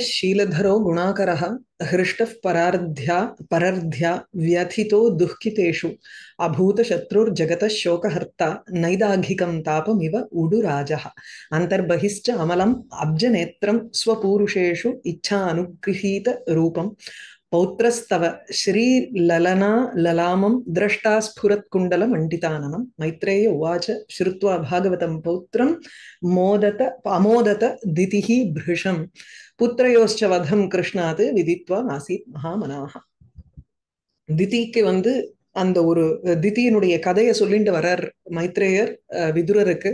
शीलधरो गुणाक हृष्ट परार्ध्या परार्ध्या व्यथि दुःखितेषु अभूतशत्रुर्जगत शोकहर्ता नैदाघिकं तापमिव उडुराजः अमल अमलम् अब्जनेत्रं स्वपूरुषेषु इच्छा பௌத்திரஸ்தவ ஸ்ரீ லலனா லலாமம் திரஷ்டா ஸ்புரத் குண்டலம் மண்டிதானனம் மைத்ரேய உவாச்ச ஸ்ருத்வா பாகவதம் பௌத்திரம் மோதத அமோதத திதிஹி பிருஷம் புத்திரையோஸ்ச வதம் கிருஷ்ணாது விதித்வா ஆசித் மகாமனாக திதிக்கு வந்து அந்த ஒரு திதியினுடைய கதையை சொல்லிட்டு வர்றார் மைத்ரேயர் விதுரருக்கு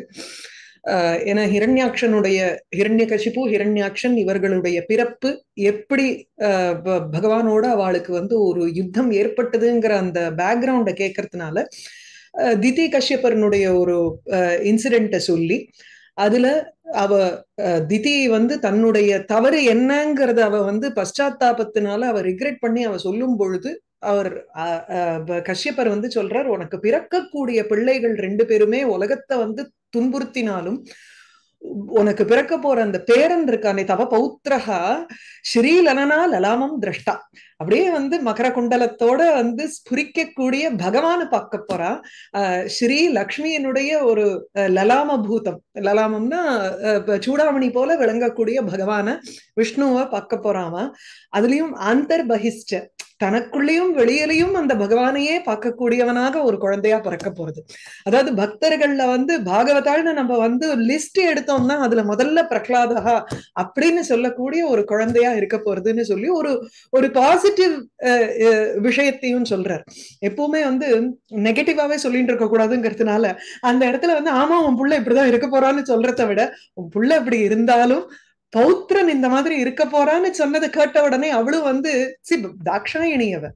என ஹிரண்யாட்சனுடைய ஹிரண்ய கசிப்பு ஹிரண்யாட்சன் இவர்களுடைய பிறப்பு எப்படி பகவானோட அவளுக்கு வந்து ஒரு யுத்தம் ஏற்பட்டதுங்கிற அந்த பேக்ரவுண்டை கேட்கறதுனால திதி கஷ்யப்பரனுடைய ஒரு இன்சிடென்ட்டை சொல்லி அதுல அவ திதி வந்து தன்னுடைய தவறு என்னங்கிறத அவ வந்து பశ్చాத்தாபத்தினால அவ ரிக்ரெட் பண்ணி அவ சொல்லும் பொழுது அவர் கஷ்யப்பர் வந்து சொல்றார் உனக்கு பிறக்கக்கூடிய பிள்ளைகள் ரெண்டு பேருமே உலகத்தை வந்து துன்புறுத்தினாலும் உனக்கு பிறக்க போற அந்த பேரன் இருக்கானே தவ பௌத்திரஹா ஸ்ரீலனா லலாமம் திரஷ்டா அப்படியே வந்து மகர குண்டலத்தோட வந்து ஸ்புரிக்கக்கூடிய பகவான பார்க்க போறா ஸ்ரீ லக்ஷ்மியினுடைய ஒரு லலாம பூதம் லலாமம்னா சூடாமணி போல விளங்கக்கூடிய பகவான விஷ்ணுவை பார்க்க போறாமா அதுலயும் ஆந்தர் பகிஷ்ட தனக்குள்ளேயும் வெளியிலையும் அந்த பகவானையே பார்க்கக்கூடியவனாக ஒரு குழந்தையா பிறக்க போறது அதாவது பக்தர்கள்ல வந்து பாகவதாள்னு நம்ம வந்து லிஸ்ட் எடுத்தோம்னா அதுல முதல்ல பிரகலாதகா அப்படின்னு சொல்லக்கூடிய ஒரு குழந்தையா இருக்க போறதுன்னு சொல்லி ஒரு ஒரு பாசிட்டிவ் பாசிட்டிவ் uh, uh, விஷயத்தையும் சொல்றார் எப்பவுமே வந்து நெகட்டிவாவே சொல்லிட்டு இருக்க கூடாதுங்கிறதுனால அந்த இடத்துல வந்து ஆமா உன் புள்ள இப்படிதான் இருக்க போறான்னு சொல்றதை விட உன் புள்ள இப்படி இருந்தாலும் பௌத்திரன் இந்த மாதிரி இருக்க போறான்னு சொன்னது கேட்ட உடனே அவளும் வந்து சி தாட்சாயணி அவன்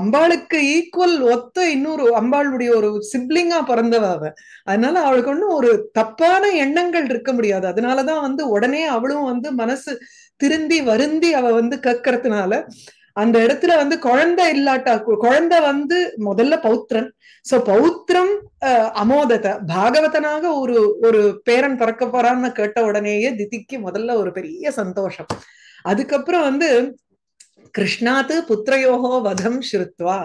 அம்பாளுக்கு ஈக்குவல் ஒத்த இன்னொரு அம்பாளுடைய ஒரு சிப்ளிங்கா பிறந்தவ அவ அதனால அவளுக்கு ஒன்றும் ஒரு தப்பான எண்ணங்கள் இருக்க முடியாது அதனாலதான் வந்து உடனே அவளும் வந்து மனசு திருந்தி வருந்தி அவ வந்து கேட்கறதுனால அந்த இடத்துல வந்து குழந்தை இல்லாட்டா குழந்தை வந்து முதல்ல பௌத்திரன் சோ பௌத்திரம் அமோதத்தை பாகவதனாக ஒரு ஒரு பேரன் பிறக்க போறான்னு கேட்ட உடனேயே திதிக்கு முதல்ல ஒரு பெரிய சந்தோஷம் அதுக்கப்புறம் வந்து கிருஷ்ணாத்து புத்திரையோகோ வதம் ஸ்ருத்வா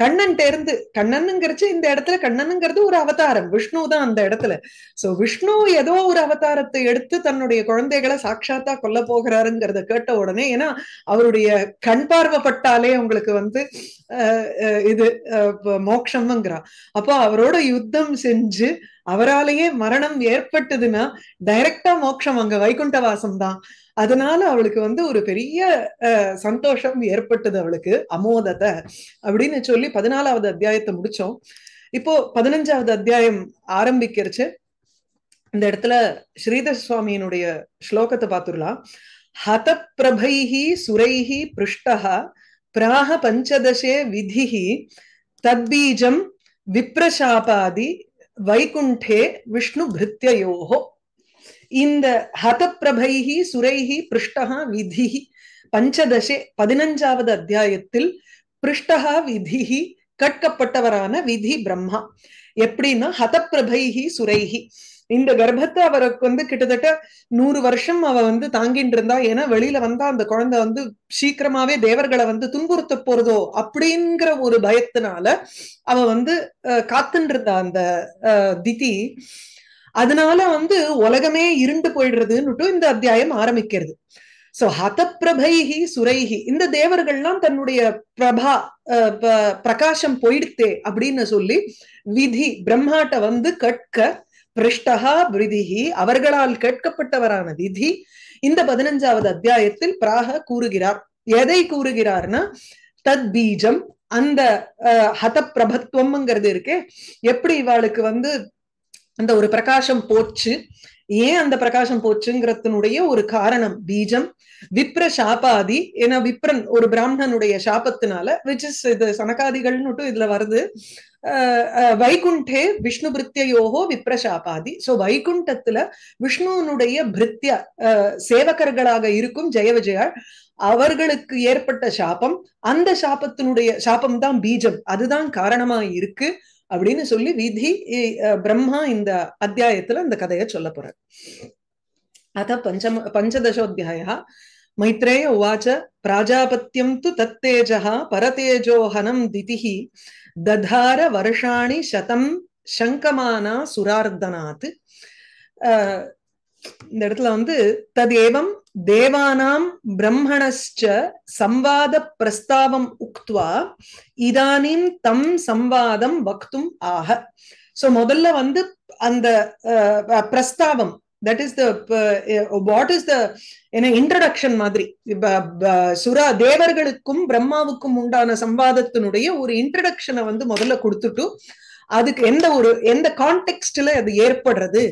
கண்ணன் தேர்ந்து கண்ணனுங்கிறச்சு இந்த இடத்துல கண்ணனுங்கிறது ஒரு அவதாரம் விஷ்ணு தான் அந்த இடத்துல சோ விஷ்ணு ஏதோ ஒரு அவதாரத்தை எடுத்து தன்னுடைய குழந்தைகளை சாட்சாத்தா கொல்ல போகிறாருங்கிறத கேட்ட உடனே ஏன்னா அவருடைய கண் பார்வைப்பட்டாலே உங்களுக்கு வந்து இது மோக்ஷம்ங்கிறான் அப்போ அவரோட யுத்தம் செஞ்சு அவராலேயே மரணம் ஏற்பட்டதுன்னா டைரக்டா மோக்ஷம் அங்க வைகுண்ட வாசம் தான் அதனால அவளுக்கு வந்து ஒரு பெரிய சந்தோஷம் ஏற்பட்டது அவளுக்கு அமோதத்தை அப்படின்னு சொல்லி பதினாலாவது அத்தியாயத்தை முடிச்சோம் இப்போ பதினஞ்சாவது அத்தியாயம் ஆரம்பிக்கிறச்சு இந்த இடத்துல ஸ்ரீதர் சுவாமியினுடைய ஸ்லோகத்தை பார்த்துடலாம் ஹத பிரபைஹி சுரைஹி பிருஷ்டஹா प्राह पञ्चदशे विधिः तद्बीजं विप्रशापादि वैकुण्ठे विष्णुभृत्ययोः இந்த ஹதப்பிரபைஹி சுரைஹி பிருஷ்டகா விதிஹி பஞ்சதசே பதினஞ்சாவது அத்தியாயத்தில் பிருஷ்டகா விதிஹி கற்கப்பட்டவரான விதி பிரம்மா எப்படின்னா ஹதப்பிரபைஹி சுரைஹி இந்த கர்ப்பத்தை அவருக்கு வந்து கிட்டத்தட்ட நூறு வருஷம் அவ வந்து தாங்கிட்டு இருந்தா ஏன்னா வெளியில வந்தா அந்த குழந்தை வந்து சீக்கிரமாவே தேவர்களை வந்து துன்புறுத்த போறதோ அப்படிங்கிற ஒரு பயத்தினால அவ வந்து காத்துட்டு இருந்தா அந்த திதி அதனால வந்து உலகமே இருண்டு போயிடுறதுன்னுட்டு இந்த அத்தியாயம் ஆரம்பிக்கிறது சோ ஹதப்பிரபைஹி சுரைஹி இந்த தேவர்கள்லாம் தன்னுடைய பிரபா பிரகாசம் போயிடுத்தே அப்படின்னு சொல்லி விதி பிரம்மாட்ட வந்து கற்க பிருஷ்டகா பிரிதிஹி அவர்களால் கேட்கப்பட்டவரான விதி இந்த பதினஞ்சாவது அத்தியாயத்தில் பிராக கூறுகிறார் எதை கூறுகிறார்னா தத் பீஜம் அந்த ஹத பிரபத்துவம்ங்கிறது இருக்கே எப்படி இவாளுக்கு வந்து அந்த ஒரு பிரகாசம் போச்சு ஏன் அந்த பிரகாசம் போச்சுங்கிறதுனுடைய ஒரு காரணம் பீஜம் விப்ர சாபாதி ஏன்னா விப்ரன் ஒரு பிராமணனுடைய சாபத்தினால விச் இஸ் இது சனகாதிகள்னுட்டும் இதுல வருது வைகுண்டே விஷ்ணு பிரித்தியோகோ விப்ரசாபாதி சோ வைகுண்டத்துல விஷ்ணுனுடைய பிரித்திய சேவகர்களாக இருக்கும் ஜெய விஜயாள் அவர்களுக்கு ஏற்பட்ட சாபம் அந்த சாபத்தினுடைய சாபம் தான் பீஜம் அதுதான் காரணமா இருக்கு அப்படின்னு சொல்லி விதி பிரம்மா இந்த அத்தியாயத்துல இந்த கதையை சொல்ல போற அத பஞ்சம பஞ்சதசோத்தியாய மைத்ரேய உவாச்ச பிராஜாபத்தியம் து தத்தேஜா பரதேஜோஹனம் திதிஹி ததார வருஷாணி சதம் சங்கமானா சுரார்த்தனாத் இந்த இடத்துல வந்து ததேவம் தேவானாம் பிரம்மணஸ்ச சம்வாத பிரஸ்தாவம் உக்துவா இதானின் தம் சம்வாதம் வக்தும் ஆக சோ முதல்ல வந்து அந்த பிரஸ்தாவம் that is the what is the என்ன இன்ட்ரடக்ஷன் மாதிரி சுரா தேவர்களுக்கும் பிரம்மாவுக்கும் உண்டான சம்பாதத்தினுடைய ஒரு இன்ட்ரடக்ஷனை வந்து முதல்ல கொடுத்துட்டு அதுக்கு எந்த ஒரு எந்த கான்டெக்ட்ல அது ஏற்படுறது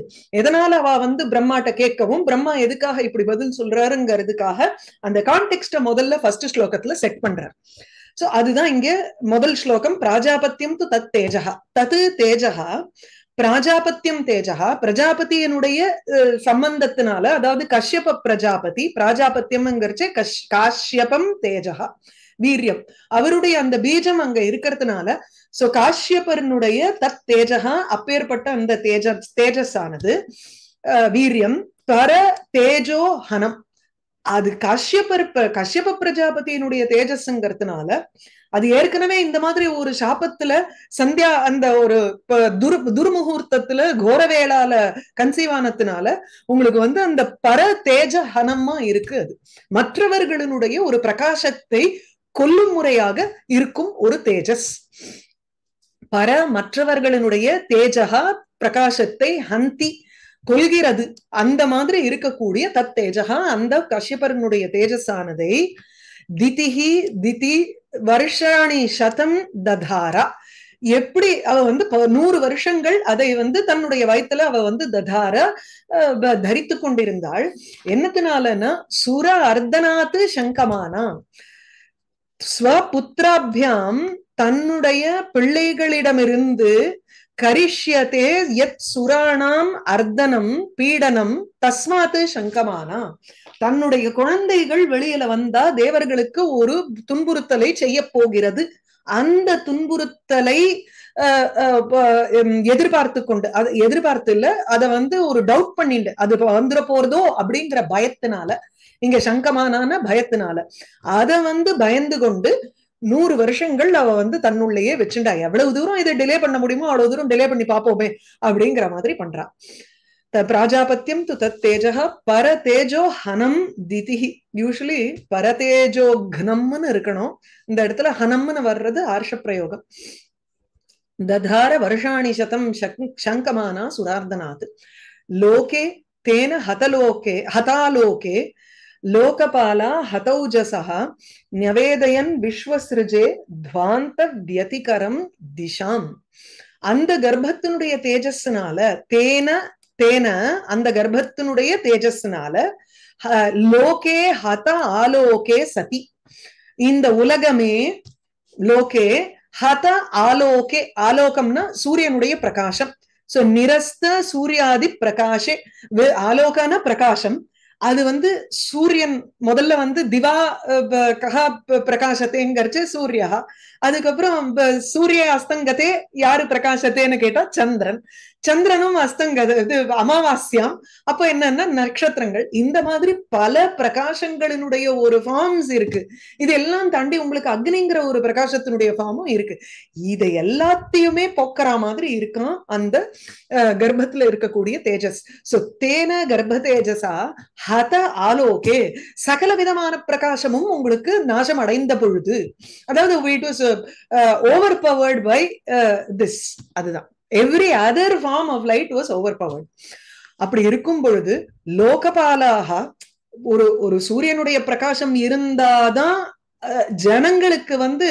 எதனால அவ வந்து பிரம்மாட்ட கேட்கவும் பிரம்மா எதுக்காக இப்படி பதில் சொல்றாருங்கிறதுக்காக அந்த கான்டெக்ட முதல்ல ஃபர்ஸ்ட் ஸ்லோகத்துல செட் பண்றார் சோ அதுதான் இங்க முதல் ஸ்லோகம் பிராஜாபத்தியம் து தத் தேஜகா தத்து தேஜகா பிராஜாபத்தியம் தேஜா பிரஜாபதியனுடைய சம்பந்தத்தினால அதாவது கஷ்யப பிரஜாபதி பிராஜாபத்தியம் கஷ் காஷ்யபம் தேஜா வீரியம் அவருடைய அந்த பீஜம் அங்க இருக்கிறதுனால சோ காஷ்யபருனுடைய தத் தேஜா அப்பேற்பட்ட அந்த தேஜ தேஜஸ் ஆனது வீரியம் பர தேஜோ ஹனம் அது காஷ்யபர் கஷ்யப பிரஜாபதியினுடைய தேஜஸ்ங்கிறதுனால அது ஏற்கனவே இந்த மாதிரி ஒரு சாபத்துல சந்தியா அந்த ஒரு துர்முகூர்த்தத்துல கோரவேளால கன்சீவ் உங்களுக்கு வந்து அந்த பர தேஜ ஹனமா இருக்கு அது மற்றவர்களினுடைய ஒரு பிரகாசத்தை கொல்லும் முறையாக இருக்கும் ஒரு தேஜஸ் பர மற்றவர்களினுடைய தேஜகா பிரகாசத்தை ஹந்தி கொள்கிறது அந்த மாதிரி இருக்கக்கூடிய தத்தேஜகா அந்த கஷ்யபரனுடைய தேஜஸானதை திதிஹி திதி வருஷாணி சதம் ததாரா எப்படி அவ வந்து நூறு வருஷங்கள் அதை வந்து தன்னுடைய வயத்துல அவ வந்து ததார தரித்து கொண்டிருந்தாள் என்னத்தினாலன்னா சுர அர்த்தனாத்து சங்கமானா ஸ்வபுத்திராபியாம் தன்னுடைய பிள்ளைகளிடமிருந்து கரிஷ்யதே எத் சுராணாம் அர்த்தனம் பீடனம் தஸ்மாத்து சங்கமானா தன்னுடைய குழந்தைகள் வெளியில வந்தா தேவர்களுக்கு ஒரு துன்புறுத்தலை செய்ய போகிறது அந்த துன்புறுத்தலை எதிர்பார்த்து கொண்டு அது எதிர்பார்த்து இல்ல அத வந்து ஒரு டவுட் பண்ணிட்டு அது வந்துட போறதோ அப்படிங்கிற பயத்தினால இங்க சங்கமானான பயத்தினால அத வந்து பயந்து கொண்டு நூறு வருஷங்கள் அவ வந்து தன்னுள்ளேயே வச்சுட்டா எவ்வளவு தூரம் இதை டிலே பண்ண முடியுமோ அவ்வளவு தூரம் டிலே பண்ணி பார்ப்போமே அப்படிங்கிற மாதிரி பண்றான் பிராஜாபத்தியம் து தத் तत् பர தேஜோ ஹனம் திதிஹி யூஸ்வலி பர தேஜோ கனம்னு இருக்கணும் இந்த இடத்துல ஹனம்னு வர்றது ஆர்ஷ பிரயோகம் ததார வருஷாணி சதம் சங்கமானா சுரார்தனாத் லோகே தேன ஹதலோகே ஹதாலோகே லோகபாலா ஹதௌஜசா நவேதயன் விஸ்வசிருஜே துவாந்த வியதிகரம் திஷாம் அந்த கர்ப்பத்தினுடைய தேஜஸ்னால தேன தேன அந்த கர்ப்பத்தினுடைய தேஜஸ்னால லோகே ஹத ஆலோகே சதி இந்த உலகமே லோகே ஹத ஆலோகே ஆலோகம்னா சூரியனுடைய பிரகாசம் சோ நிரஸ்த சூரியாதி பிரகாஷே ஆலோகன பிரகாசம் அது வந்து சூரியன் முதல்ல வந்து திவா கஹா பிரகாசத்தைங்கிறச்சு சூரியா அதுக்கப்புறம் சூரிய அஸ்தங்கத்தே யாரு பிரகாசத்தேன்னு கேட்டா சந்திரன் சந்திரனும் அஸ்தங்கது இது அமாவாஸ்யாம் அப்ப என்னன்னா நட்சத்திரங்கள் இந்த மாதிரி பல பிரகாசங்களினுடைய ஒரு ஃபார்ம்ஸ் இருக்கு இது எல்லாம் தாண்டி உங்களுக்கு அக்னிங்கிற ஒரு பிரகாசத்தினுடைய ஃபார்மும் இருக்கு இதை எல்லாத்தையுமே போக்கிற மாதிரி இருக்கான் அந்த கர்ப்பத்துல இருக்கக்கூடிய தேஜஸ் சோ தேன கர்ப்ப தேஜஸா ஹத ஆலோகே சகல விதமான பிரகாசமும் உங்களுக்கு நாசம் அடைந்த பொழுது அதாவது வீட்டு ஓவர் பவர்ட் பை திஸ் அதுதான் every other form of light was overpowered அப்படி இருக்கும் பொழுது லோகபாலாக ஒரு ஒரு சூரியனுடைய பிரகாசம் இருந்தாதான் ஜனங்களுக்கு வந்து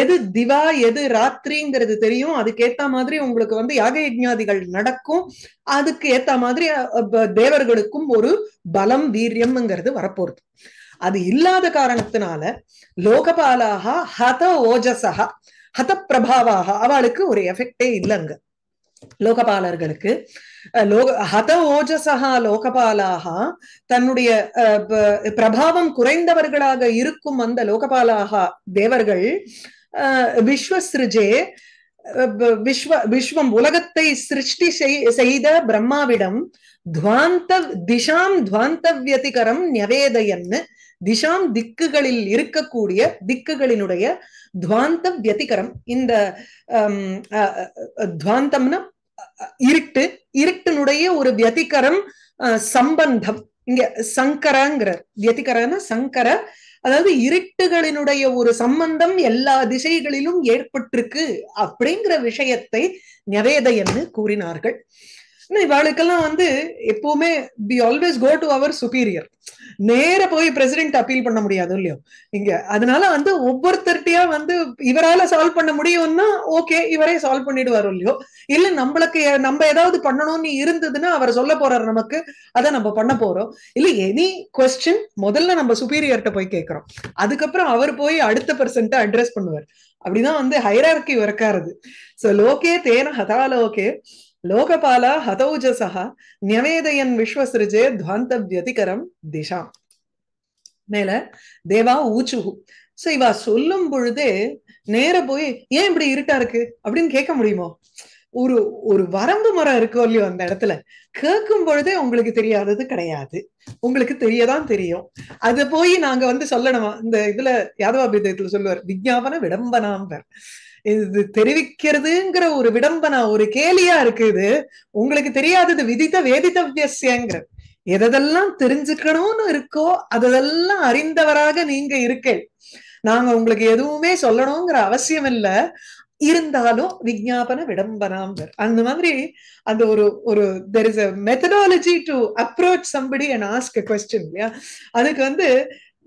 எது திவா எது ராத்திரிங்கிறது தெரியும் அதுக்கு ஏத்த மாதிரி உங்களுக்கு வந்து யாக யஜ்ஞாதிகள் நடக்கும் அதுக்கு ஏத்த மாதிரி தேவர்களுக்கும் ஒரு பலம் வீரியம்ங்கிறது வரப்போறது அது இல்லாத காரணத்தினால லோகபாலாக ஹத ஓஜசா ஹத பிரபாவாக அவளுக்கு ஒரு எஃபெக்டே இல்லைங்க லோகபாலர்களுக்கு லோக ஹத ஓஜசகா லோகபாலாக தன்னுடைய பிரபாவம் குறைந்தவர்களாக இருக்கும் அந்த லோகபாலாக தேவர்கள் விஸ்வசிருஜே விஸ்வ விஸ்வம் உலகத்தை சிருஷ்டி செய்த பிரம்மாவிடம் துவாந்த திஷாம் துவாந்தவியதிகரம் நியவேதையன்னு திசாம் திக்குகளில் இருக்கக்கூடிய திக்குகளினுடைய துவாந்த வியதிகரம் இந்த துவாந்தம்னா இருட்டு இருட்டினுடைய ஒரு வியதிகரம் சம்பந்தம் இங்க சங்கரங்கிறார் வியதிகரன சங்கர அதாவது இருட்டுகளினுடைய ஒரு சம்பந்தம் எல்லா திசைகளிலும் ஏற்பட்டிருக்கு அப்படிங்கிற விஷயத்தை நவேதையன்னு கூறினார்கள் இவாளுக்கெல்லாம் வந்து எப்பவுமே be always go to our superior நேர போய் பிரசிடென்ட் அப்பீல் பண்ண முடியாது இல்லையோ இங்க அதனால வந்து ஒவ்வொருத்தர்கிட்டயா வந்து இவரால சால்வ் பண்ண முடியும்னா ஓகே இவரே சால்வ் பண்ணிடுவார் இல்லையோ இல்ல நம்மளுக்கு நம்ம ஏதாவது பண்ணணும்னு இருந்ததுன்னா அவர் சொல்ல போறாரு நமக்கு அதை நம்ம பண்ண போறோம் இல்ல எனி கொஸ்டின் முதல்ல நம்ம சுப்பீரியர்கிட்ட போய் கேட்கிறோம் அதுக்கப்புறம் அவர் போய் அடுத்த பர்சன்ட்ட அட்ரஸ் பண்ணுவார் அப்படிதான் வந்து ஹைரார்கி ஒர்க்காருது சோ லோகே தேன ஹதாலோகே லோகபால ஹதௌஜசா நியவேதையன் விஸ்வசிருஜே துவாந்த வியதிகரம் திஷாம் மேல தேவா ஊச்சுகு சோ இவா சொல்லும் பொழுதே நேர போய் ஏன் இப்படி இருட்டா இருக்கு அப்படின்னு கேட்க முடியுமோ ஒரு ஒரு வரம்பு மரம் இருக்கோ இல்லையோ அந்த இடத்துல கேட்கும் பொழுதே உங்களுக்கு தெரியாதது கிடையாது உங்களுக்கு தெரியதான் தெரியும் அது போய் நாங்க வந்து சொல்லணுமா இந்த இதுல யாதவாபிதத்துல சொல்லுவார் விஜாபன விடம்பனாம்பர் இது தெரிவிக்கிறதுங்கிற ஒரு விடம்பனா ஒரு கேலியா இருக்குது உங்களுக்கு தெரியாதது விதித்த வியசியங்கிற எதெல்லாம் தெரிஞ்சுக்கணும்னு இருக்கோ அதெல்லாம் அறிந்தவராக நீங்க இருக்கேள் நாங்க உங்களுக்கு எதுவுமே சொல்லணுங்கிற அவசியம் இல்ல இருந்தாலும் விஜாபன விடம்பனாம் அந்த மாதிரி அந்த ஒரு ஒரு there is a methodology to approach somebody and ask question இல்லையா அதுக்கு வந்து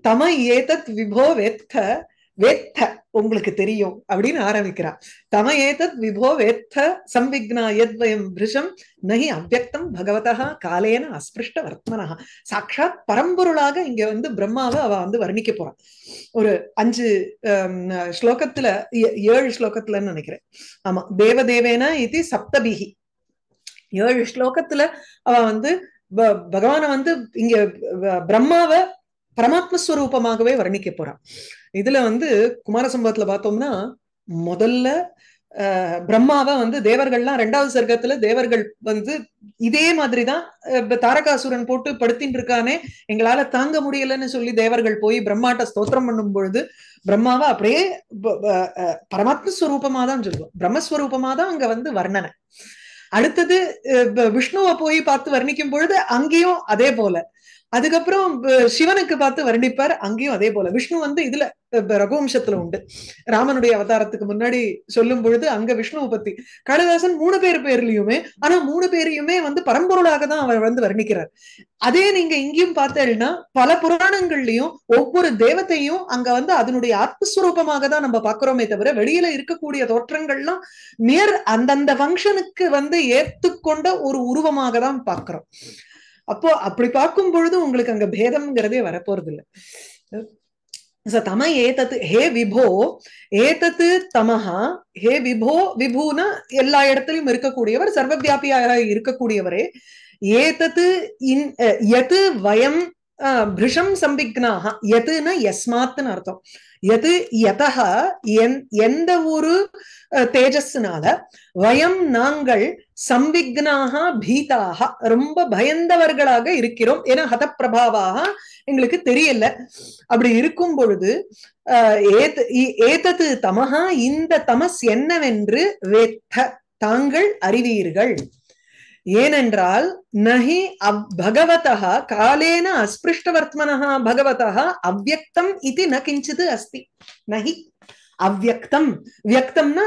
தம ஏதத் விபோ வெத்த வேத்த உங்களுக்கு தெரியும் அப்படின்னு ஆரம்பிக்கிறான் தம ஏதத் விபோ வேத்த சம்விக்னா எத்வயம் பிரிஷம் நகி அவ்வக்தம் பகவதா காலேன அஸ்பிருஷ்ட வர்த்மனா சாட்சாத் பரம்பொருளாக இங்க வந்து பிரம்மாவை அவ வந்து வர்ணிக்க போறான் ஒரு அஞ்சு ஸ்லோகத்துல ஏழு ஸ்லோகத்துலன்னு நினைக்கிறேன் ஆமா தேவதேவேன இது சப்தபிகி ஏழு ஸ்லோகத்துல அவ வந்து பகவான வந்து இங்க பிரம்மாவை பரமாத்மஸ்வரூபமாகவே வர்ணிக்க போறான் இதுல வந்து குமாரசம்பவத்துல பார்த்தோம்னா முதல்ல பிரம்மாவை வந்து தேவர்கள்லாம் ரெண்டாவது சர்க்கத்துல தேவர்கள் வந்து இதே மாதிரிதான் தாரகாசுரன் போட்டு படுத்தின்னு இருக்கானே எங்களால தாங்க முடியலன்னு சொல்லி தேவர்கள் போய் பிரம்மாட்ட ஸ்தோத்திரம் பண்ணும் பொழுது பிரம்மாவை அப்படியே பரமாத்ம ஸ்வரூபமா தான் சொல்லுவோம் பிரம்மஸ்வரூபமா தான் அங்க வந்து வர்ணனை அடுத்தது விஷ்ணுவை போய் பார்த்து வர்ணிக்கும் பொழுது அங்கேயும் அதே போல அதுக்கப்புறம் சிவனுக்கு பார்த்து வருணிப்பார் அங்கேயும் அதே போல விஷ்ணு வந்து இதுல ரகுவம்சத்துல உண்டு ராமனுடைய அவதாரத்துக்கு முன்னாடி சொல்லும் பொழுது அங்க விஷ்ணு பத்தி காளிதாசன் மூணு பேர் பேர்லயுமே ஆனா மூணு பேரையுமே வந்து பரம்பொருளாக தான் அவர் வந்து வர்ணிக்கிறார் அதே நீங்க இங்கேயும் பார்த்தேன்னா பல புராணங்கள்லயும் ஒவ்வொரு தேவத்தையும் அங்க வந்து அதனுடைய ஆத்மஸ்வரூபமாக தான் நம்ம பாக்குறோமே தவிர வெளியில இருக்கக்கூடிய தோற்றங்கள்லாம் நேர் அந்தந்த பங்கனுக்கு வந்து ஏத்துக்கொண்ட ஒரு உருவமாக தான் பாக்குறோம் அப்போ அப்படி பார்க்கும் பொழுது உங்களுக்கு அங்க பேதம்ங்கிறதே வரப்போறது இல்லை விபோ ஏதத்து தமஹா ஹே விபோ எல்லா இடத்துலயும் இருக்கக்கூடியவர் சர்வவியாபியாக இருக்கக்கூடியவரே ஏதத்து இன் எது வயம் பிருஷம் சம்பிக்னாக எதுன்னா எஸ்மாத்னு அர்த்தம் எது எதக எந்த ஒரு தேஜஸ்னால வயம் நாங்கள் சம்விக்னாக பீதாக ரொம்ப பயந்தவர்களாக இருக்கிறோம் ஏன்னா ஹதப்பிரபாவாக எங்களுக்கு தெரியல அப்படி இருக்கும் பொழுது ஏதது தமஹா இந்த தமஸ் என்னவென்று வேத்த தாங்கள் அறிவீர்கள் ஏனென்றால் நஹி அவ் பகவதா காலேன அஸ்பிருஷ்டவர்த்மனா பகவதா அவ்வக்தம் இது ந கிஞ்சிது அஸ்தி நஹி அவ்வியக்தம் வியக்தம்னா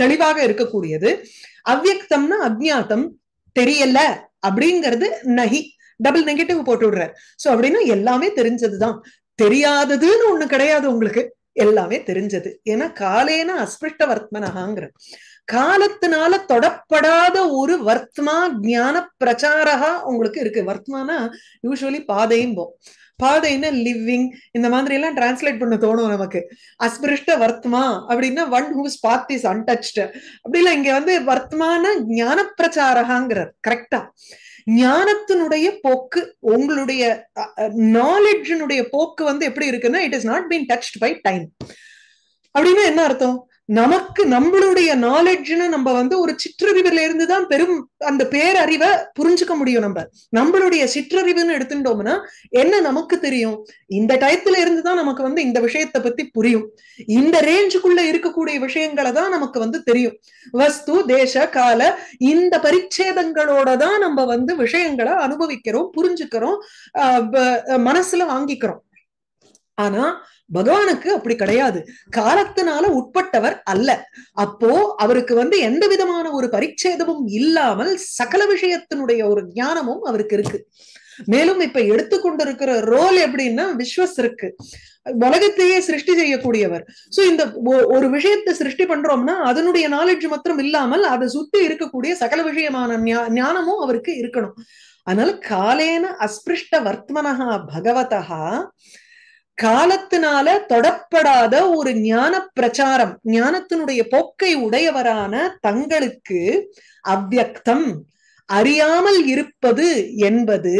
தெளிவாக இருக்கக்கூடியது அவ்வியக்தம்னா அஜ்ஞாத்தம் தெரியல அப்படிங்கிறது நகி டபுள் நெகட்டிவ் போட்டு விடுறாரு சோ அப்படின்னா எல்லாமே தெரிஞ்சதுதான் தெரியாததுன்னு ஒண்ணு கிடையாது உங்களுக்கு எல்லாமே தெரிஞ்சது ஏன்னா காலேன அஸ்பிருஷ்ட வர்த்மனகாங்கிற காலத்தினால தொடப்படாத ஒரு வர்த்மா ஜான பிரச்சாரகா உங்களுக்கு இருக்கு வர்த்மானா யூஸ்வலி போ பாதைன்னா லிவிங் இந்த மாதிரி எல்லாம் டிரான்ஸ்லேட் பண்ண தோணும் நமக்கு அஸ்பிருஷ்ட வர்த்தமா அப்படின்னா ஒன் ஹூஸ் பாத் இஸ் அப்படி அப்படிலாம் இங்க வந்து வர்த்தமான ஞான பிரச்சாரகாங்கிறார் கரெக்டா ஞானத்தினுடைய போக்கு உங்களுடைய நாலெட்ஜினுடைய போக்கு வந்து எப்படி இருக்குன்னா it is not been touched by time அப்படின்னா என்ன அர்த்தம் நமக்கு நம்மளுடைய நாலேஜ்னு நம்ம வந்து ஒரு சிற்றறிவுல இருந்து தான் பெரும் அந்த பேரறிவை புரிஞ்சுக்க முடியும் நம்ம நம்மளுடைய சிற்றறிவுன்னு எடுத்துட்டோம்னா என்ன நமக்கு தெரியும் இந்த டயத்துல இருந்து தான் நமக்கு வந்து இந்த விஷயத்தை பத்தி புரியும் இந்த ரேஞ்சுக்குள்ள இருக்கக்கூடிய விஷயங்களை தான் நமக்கு வந்து தெரியும் வஸ்து தேச கால இந்த பரிச்சேதங்களோட தான் நம்ம வந்து விஷயங்களை அனுபவிக்கிறோம் புரிஞ்சுக்கிறோம் மனசுல வாங்கிக்கிறோம் ஆனா பகவானுக்கு அப்படி கிடையாது காலத்தினால உட்பட்டவர் அல்ல அப்போ அவருக்கு வந்து எந்த விதமான ஒரு பரிச்சேதமும் இல்லாமல் சகல விஷயத்தினுடைய ஒரு ஞானமும் அவருக்கு இருக்கு மேலும் இப்ப எடுத்துக்கொண்டிருக்கிற ரோல் எப்படின்னா விஸ்வஸ் இருக்கு உலகத்தையே சிருஷ்டி செய்யக்கூடியவர் சோ இந்த ஒரு விஷயத்தை சிருஷ்டி பண்றோம்னா அதனுடைய நாலேஜ் மாத்திரம் இல்லாமல் அதை சுத்தி இருக்கக்கூடிய சகல விஷயமான ஞானமும் அவருக்கு இருக்கணும் அதனால காலேன அஸ்பிருஷ்ட வர்த்மனஹா பகவதா காலத்தினால தொடப்படாத ஒரு ஞான பிரச்சாரம் ஞானத்தினுடைய போக்கை உடையவரான தங்களுக்கு அவ்வக்தம் அறியாமல் இருப்பது என்பது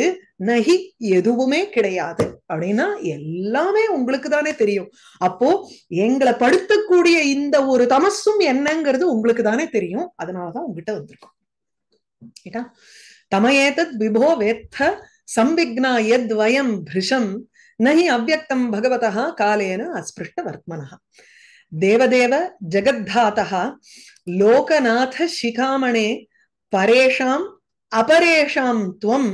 நகி எதுவுமே கிடையாது அப்படின்னா எல்லாமே உங்களுக்கு தானே தெரியும் அப்போ எங்களை படுத்தக்கூடிய இந்த ஒரு தமசும் என்னங்கிறது உங்களுக்கு தானே தெரியும் அதனாலதான் உங்ககிட்ட வந்திருக்கும் தமயேதத் விபோ வேத்த சம்பிக்னா எத் வயம் பிருஷம் न हि अव्यक्तं भगवतः कालेन अस्पृष्टवर्त्मनः देवदेव जगद्धातः लोकनाथशिखामणे அபரேஷாம் துவம்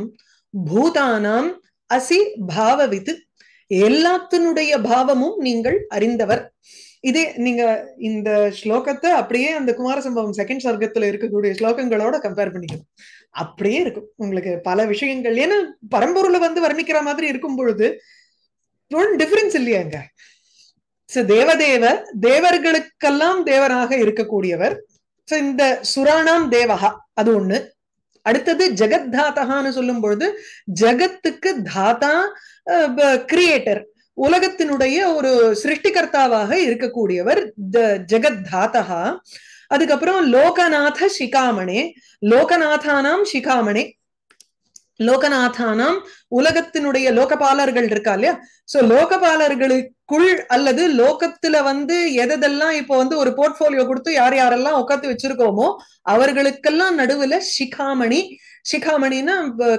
பூதானாம் அசி பாவவித்து எல்லாத்தினுடைய பாவமும் நீங்கள் அறிந்தவர் இதே நீங்க இந்த ஸ்லோகத்தை அப்படியே அந்த குமார சம்பவம் செகண்ட் சர்க்கத்துல இருக்கக்கூடிய ஸ்லோகங்களோட கம்பேர் பண்ணிக்கணும் அப்படியே இருக்கும் உங்களுக்கு பல விஷயங்கள் ஏன்னா பரம்பொருளை வந்து வர்ணிக்கிற மாதிரி இருக்கும் பொழுது ஒன்றும் டிஃபரன்ஸ் இல்லையாங்க சோ தேவதேவ தேவர்களுக்கெல்லாம் தேவராக இருக்கக்கூடியவர் சோ இந்த சுராணாம் தேவகா அது ஒண்ணு அடுத்தது ஜெகத் தாத்தகான்னு சொல்லும் பொழுது ஜெகத்துக்கு தாத்தா கிரியேட்டர் உலகத்தினுடைய ஒரு சிருஷ்டிகர்த்தாவாக இருக்கக்கூடியவர் ஜெகத் தாத்தகா அதுக்கப்புறம் லோகநாத சிகாமணே லோகநாதானாம் சிகாமணே லோகநாதானாம் உலகத்தினுடைய லோகபாலர்கள் இருக்கா இல்லையா சோ லோகபாலர்களுக்குள் அல்லது லோகத்துல வந்து எதெல்லாம் இப்போ வந்து ஒரு போர்ட்போலியோ கொடுத்து யார் யாரெல்லாம் உட்காந்து வச்சிருக்கோமோ அவர்களுக்கெல்லாம் நடுவுல சிகாமணி சிகாமணின்னா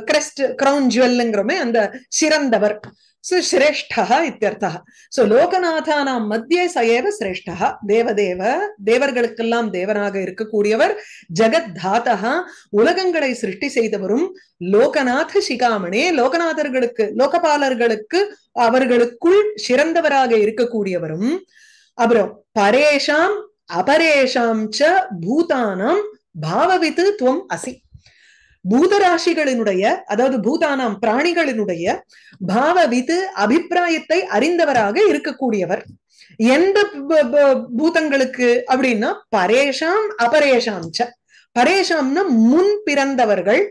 கிரெஸ்ட் கிரவுன் ஜுவல்லுங்கிறோமே அந்த சிறந்தவர் சு சிரேஷ்டா இத்தியர்த்தா சோ லோகநாதானாம் மத்திய ச ஏவ சிரேஷ்டா தேவதேவ தேவர்களுக்கெல்லாம் தேவனாக இருக்கக்கூடியவர் ஜெகத் தாத்தா உலகங்களை சிருஷ்டி செய்தவரும் லோகநாத சிகாமணே லோகநாதர்களுக்கு லோகபாலர்களுக்கு அவர்களுக்குள் சிறந்தவராக இருக்கக்கூடியவரும் அப்புறம் பரேஷாம் அபரேஷாம் ச பூதானாம் பாவவித்து துவம் அசி பூதராசிகளினுடைய அதாவது பூதானாம் பிராணிகளினுடைய பாவவிது அபிப்பிராயத்தை அறிந்தவராக இருக்கக்கூடியவர் எந்த பூதங்களுக்கு அப்படின்னா பரேஷாம் அபரேஷாம் ச பரேஷாம்னா முன் பிறந்தவர்கள்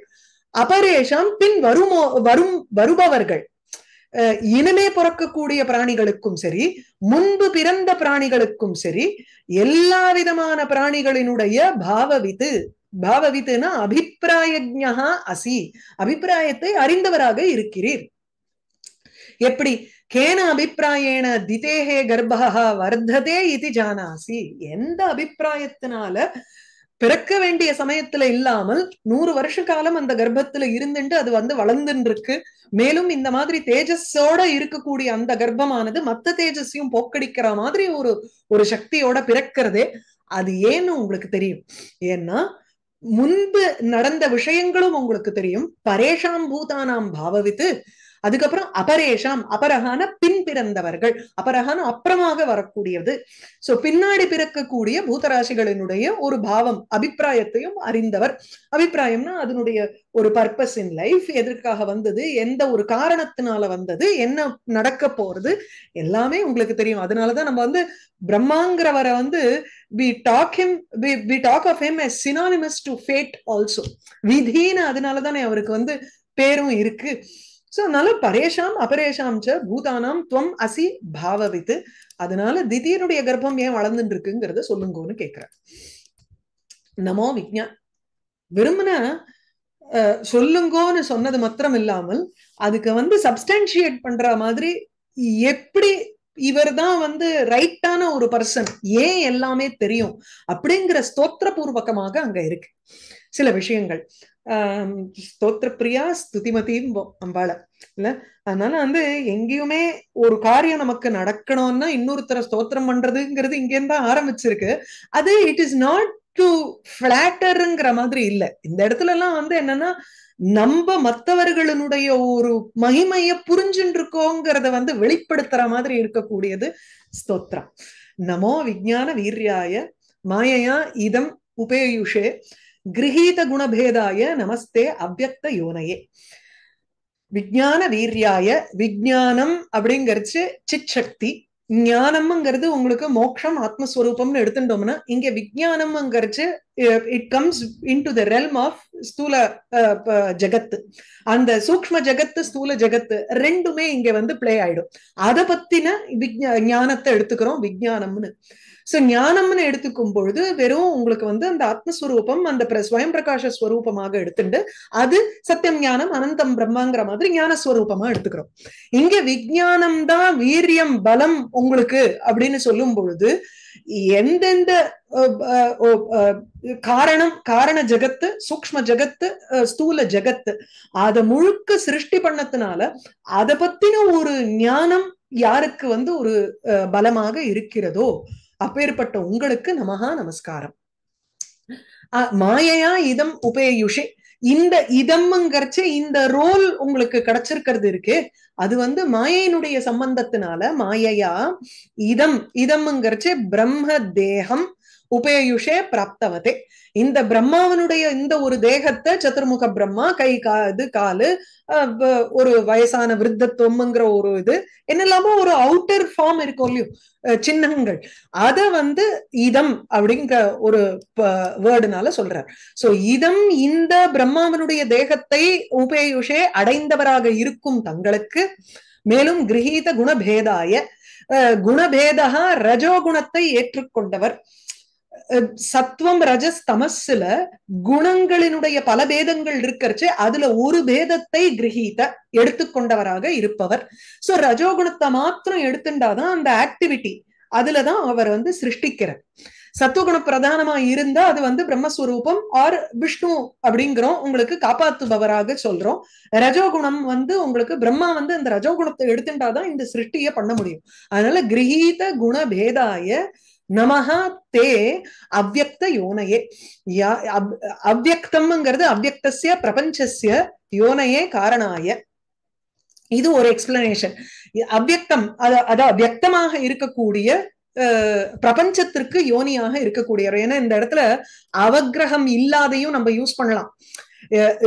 அபரேஷாம் பின் வருமோ வரும் வருபவர்கள் இனிமே பிறக்கக்கூடிய பிராணிகளுக்கும் சரி முன்பு பிறந்த பிராணிகளுக்கும் சரி எல்லா விதமான பிராணிகளினுடைய பாவவித்து பாவவித்துனா அபிப்பிராயஜா அசி அபிப்பிராயத்தை அறிந்தவராக இருக்கிறீர் எப்படி கேன அபிப்பிராயேன திதேகே கர்ப்பகா வர்த்ததே இது ஜானாசி எந்த அபிப்பிராயத்தினால பிறக்க வேண்டிய சமயத்துல இல்லாமல் நூறு வருஷ காலம் அந்த கர்ப்பத்துல இருந்துட்டு அது வந்து வளர்ந்துட்டு இருக்கு மேலும் இந்த மாதிரி தேஜஸோட இருக்கக்கூடிய அந்த கர்ப்பமானது மத்த தேஜஸையும் போக்கடிக்கிற மாதிரி ஒரு ஒரு சக்தியோட பிறக்கிறதே அது ஏன்னு உங்களுக்கு தெரியும் ஏன்னா முன்பு நடந்த விஷயங்களும் உங்களுக்கு தெரியும் பரேஷாம் பூதானாம் பாவவித்து அதுக்கப்புறம் அபரேஷாம் அபரகான பின் பிறந்தவர்கள் அபரகான அப்புறமாக வரக்கூடியது சோ பின்னாடி பிறக்கக்கூடிய பூதராசிகளினுடைய ஒரு பாவம் அபிப்பிராயத்தையும் அறிந்தவர் அபிப்பிராயம்னா அதனுடைய ஒரு பர்பஸ் இன் லைஃப் எதற்காக வந்தது எந்த ஒரு காரணத்தினால வந்தது என்ன நடக்க போறது எல்லாமே உங்களுக்கு தெரியும் அதனாலதான் நம்ம வந்து பிரம்மாங்கிறவரை வந்து we talk him we talk of him as synonymous to fate also விதின்னு அதனாலதானே அவருக்கு வந்து பேரும் இருக்கு சோ அதனால பரேஷாம் அபரேஷாம் ச பூதானாம் துவம் அசி பாவவித்து அதனால திதியனுடைய கர்ப்பம் ஏன் வளர்ந்துட்டு இருக்குங்கிறத சொல்லுங்கன்னு கேக்குறார் நமோ விஜா விரும்பின சொல்லுங்கோன்னு சொன்னது மாத்திரம் இல்லாமல் அதுக்கு வந்து சப்ஸ்டான்ஷியேட் பண்ற மாதிரி எப்படி இவர் தான் வந்து ரைட்டான ஒரு பர்சன் ஏன் எல்லாமே தெரியும் அப்படிங்கிற ஸ்தோத்திர பூர்வகமாக அங்க இருக்கு சில விஷயங்கள் ஸ்தோத்திர பிரியா ஸ்துதிமதியும் அம்பாள இல்ல அதனால வந்து எங்கேயுமே ஒரு காரியம் நமக்கு நடக்கணும்னா இன்னொருத்தர ஸ்தோத்திரம் பண்றதுங்கிறது இங்கேருந்து தான் ஆரம்பிச்சிருக்கு அது இட் இஸ் நாட் டு ஃபிளாட்டருங்கிற மாதிரி இல்லை இந்த இடத்துல எல்லாம் வந்து என்னன்னா நம்ம மற்றவர்களினுடைய ஒரு மகிமைய புரிஞ்சுட்டு இருக்கோங்கிறத வந்து வெளிப்படுத்துற மாதிரி இருக்கக்கூடியது ஸ்தோத்திரம் நமோ விஜான வீர்யாய மாயையா இதம் உபேயுஷே கிரகீத குணபேதாய நமஸ்தே அவ்வக்த யோனையே விஜான வீரியாய விஜானம் அப்படிங்கிறச்சு சிட் சக்தி ஞானம்ங்கிறது உங்களுக்கு மோக்ஷம் ஆத்மஸ்வரூபம்னு எடுத்துட்டோம்னா இங்க விஜயானம்ங்கிறச்சு it comes in to the realm of ஸ்தூல ஜகத்து அந்த சூக்ம ஜகத்து ஸ்தூல ஜகத்து ரெண்டுமே இங்க வந்து பிளே ஆயிடும் அதை பத்தின விஜ ஞானத்தை எடுத்துக்கிறோம் விஜயானம்னு சோ ஞானம்னு எடுத்துக்கும் பொழுது வெறும் உங்களுக்கு வந்து அந்த ஆத்மஸ்வரூபம் அந்த ஸ்வயம் பிரகாஷ ஸ்வரூபமாக எடுத்துட்டு அது சத்தியம் ஞானம் அனந்தம் பிரம்மாங்கிற மாதிரி ஞான ஸ்வரூபமா எடுத்துக்கிறோம் இங்க விஜயானம் தான் வீரியம் பலம் உங்களுக்கு அப்படின்னு சொல்லும் பொழுது எந்தெந்த காரணம் காரண ஜகத்து சூக்ம ஜகத்து ஸ்தூல ஜகத்து அதை முழுக்க சிருஷ்டி பண்ணதுனால அதை பத்தின ஒரு ஞானம் யாருக்கு வந்து ஒரு பலமாக இருக்கிறதோ அப்பேற்பட்ட உங்களுக்கு நமகா நமஸ்காரம் மாயையா இதம் உபயுஷே இந்த இதம்ங்கிறச்ச இந்த ரோல் உங்களுக்கு கிடைச்சிருக்கிறது இருக்கு அது வந்து மாயையினுடைய சம்பந்தத்தினால மாயையா இதம் இதம்ங்கிறச்ச பிரம்ம தேகம் உபயுஷே பிராப்தவதே இந்த பிரம்மாவனுடைய இந்த ஒரு தேகத்தை சதுர்முக பிரம்மா கை கா இது காலு ஒரு வயசான விருத்தத்துவம்ங்கிற ஒரு இது என்னெல்லாமோ ஒரு அவுட்டர் ஃபார்ம் இருக்கும் இல்லையோ சின்னங்கள் அத வந்து இதம் அப்படிங்கிற ஒரு வேர்டுனால சொல்றார் சோ இதம் இந்த பிரம்மாவனுடைய தேகத்தை உபயுஷே அடைந்தவராக இருக்கும் தங்களுக்கு மேலும் கிரகீத குணபேதாய குணபேதா ரஜோகுணத்தை ஏற்றுக்கொண்டவர் சத்துவம் ரஜஸ் தமஸ்ல குணங்களினுடைய பல பேதங்கள் இருக்கிறச்சு அதுல ஒரு பேதத்தை கிரகித்த எடுத்துக்கொண்டவராக இருப்பவர் சோ ரஜோகுணத்தை மாத்திரம் எடுத்துண்டாதான் அந்த ஆக்டிவிட்டி அதுலதான் அவர் வந்து சிருஷ்டிக்கிறார் சத்துவகுண பிரதானமா இருந்தா அது வந்து பிரம்மஸ்வரூபம் ஆர் விஷ்ணு அப்படிங்கிறோம் உங்களுக்கு காப்பாத்துபவராக சொல்றோம் ரஜோகுணம் வந்து உங்களுக்கு பிரம்மா வந்து அந்த ரஜோகுணத்தை எடுத்துட்டாதான் இந்த சிருஷ்டிய பண்ண முடியும் அதனால கிரகீத குண பேதாய நமஹா தே அவ்வக்த யோனையே அவ்வக்தம்ங்கிறது அவ்வக்திய பிரபஞ்சசிய யோனையே காரணாய இது ஒரு எக்ஸ்பிளனேஷன் அவ்வக்தம் அது அது அவ்வக்தமாக இருக்கக்கூடிய பிரபஞ்சத்திற்கு யோனியாக இருக்கக்கூடியவர் ஏன்னா இந்த இடத்துல அவகிரகம் இல்லாதையும் நம்ம யூஸ் பண்ணலாம்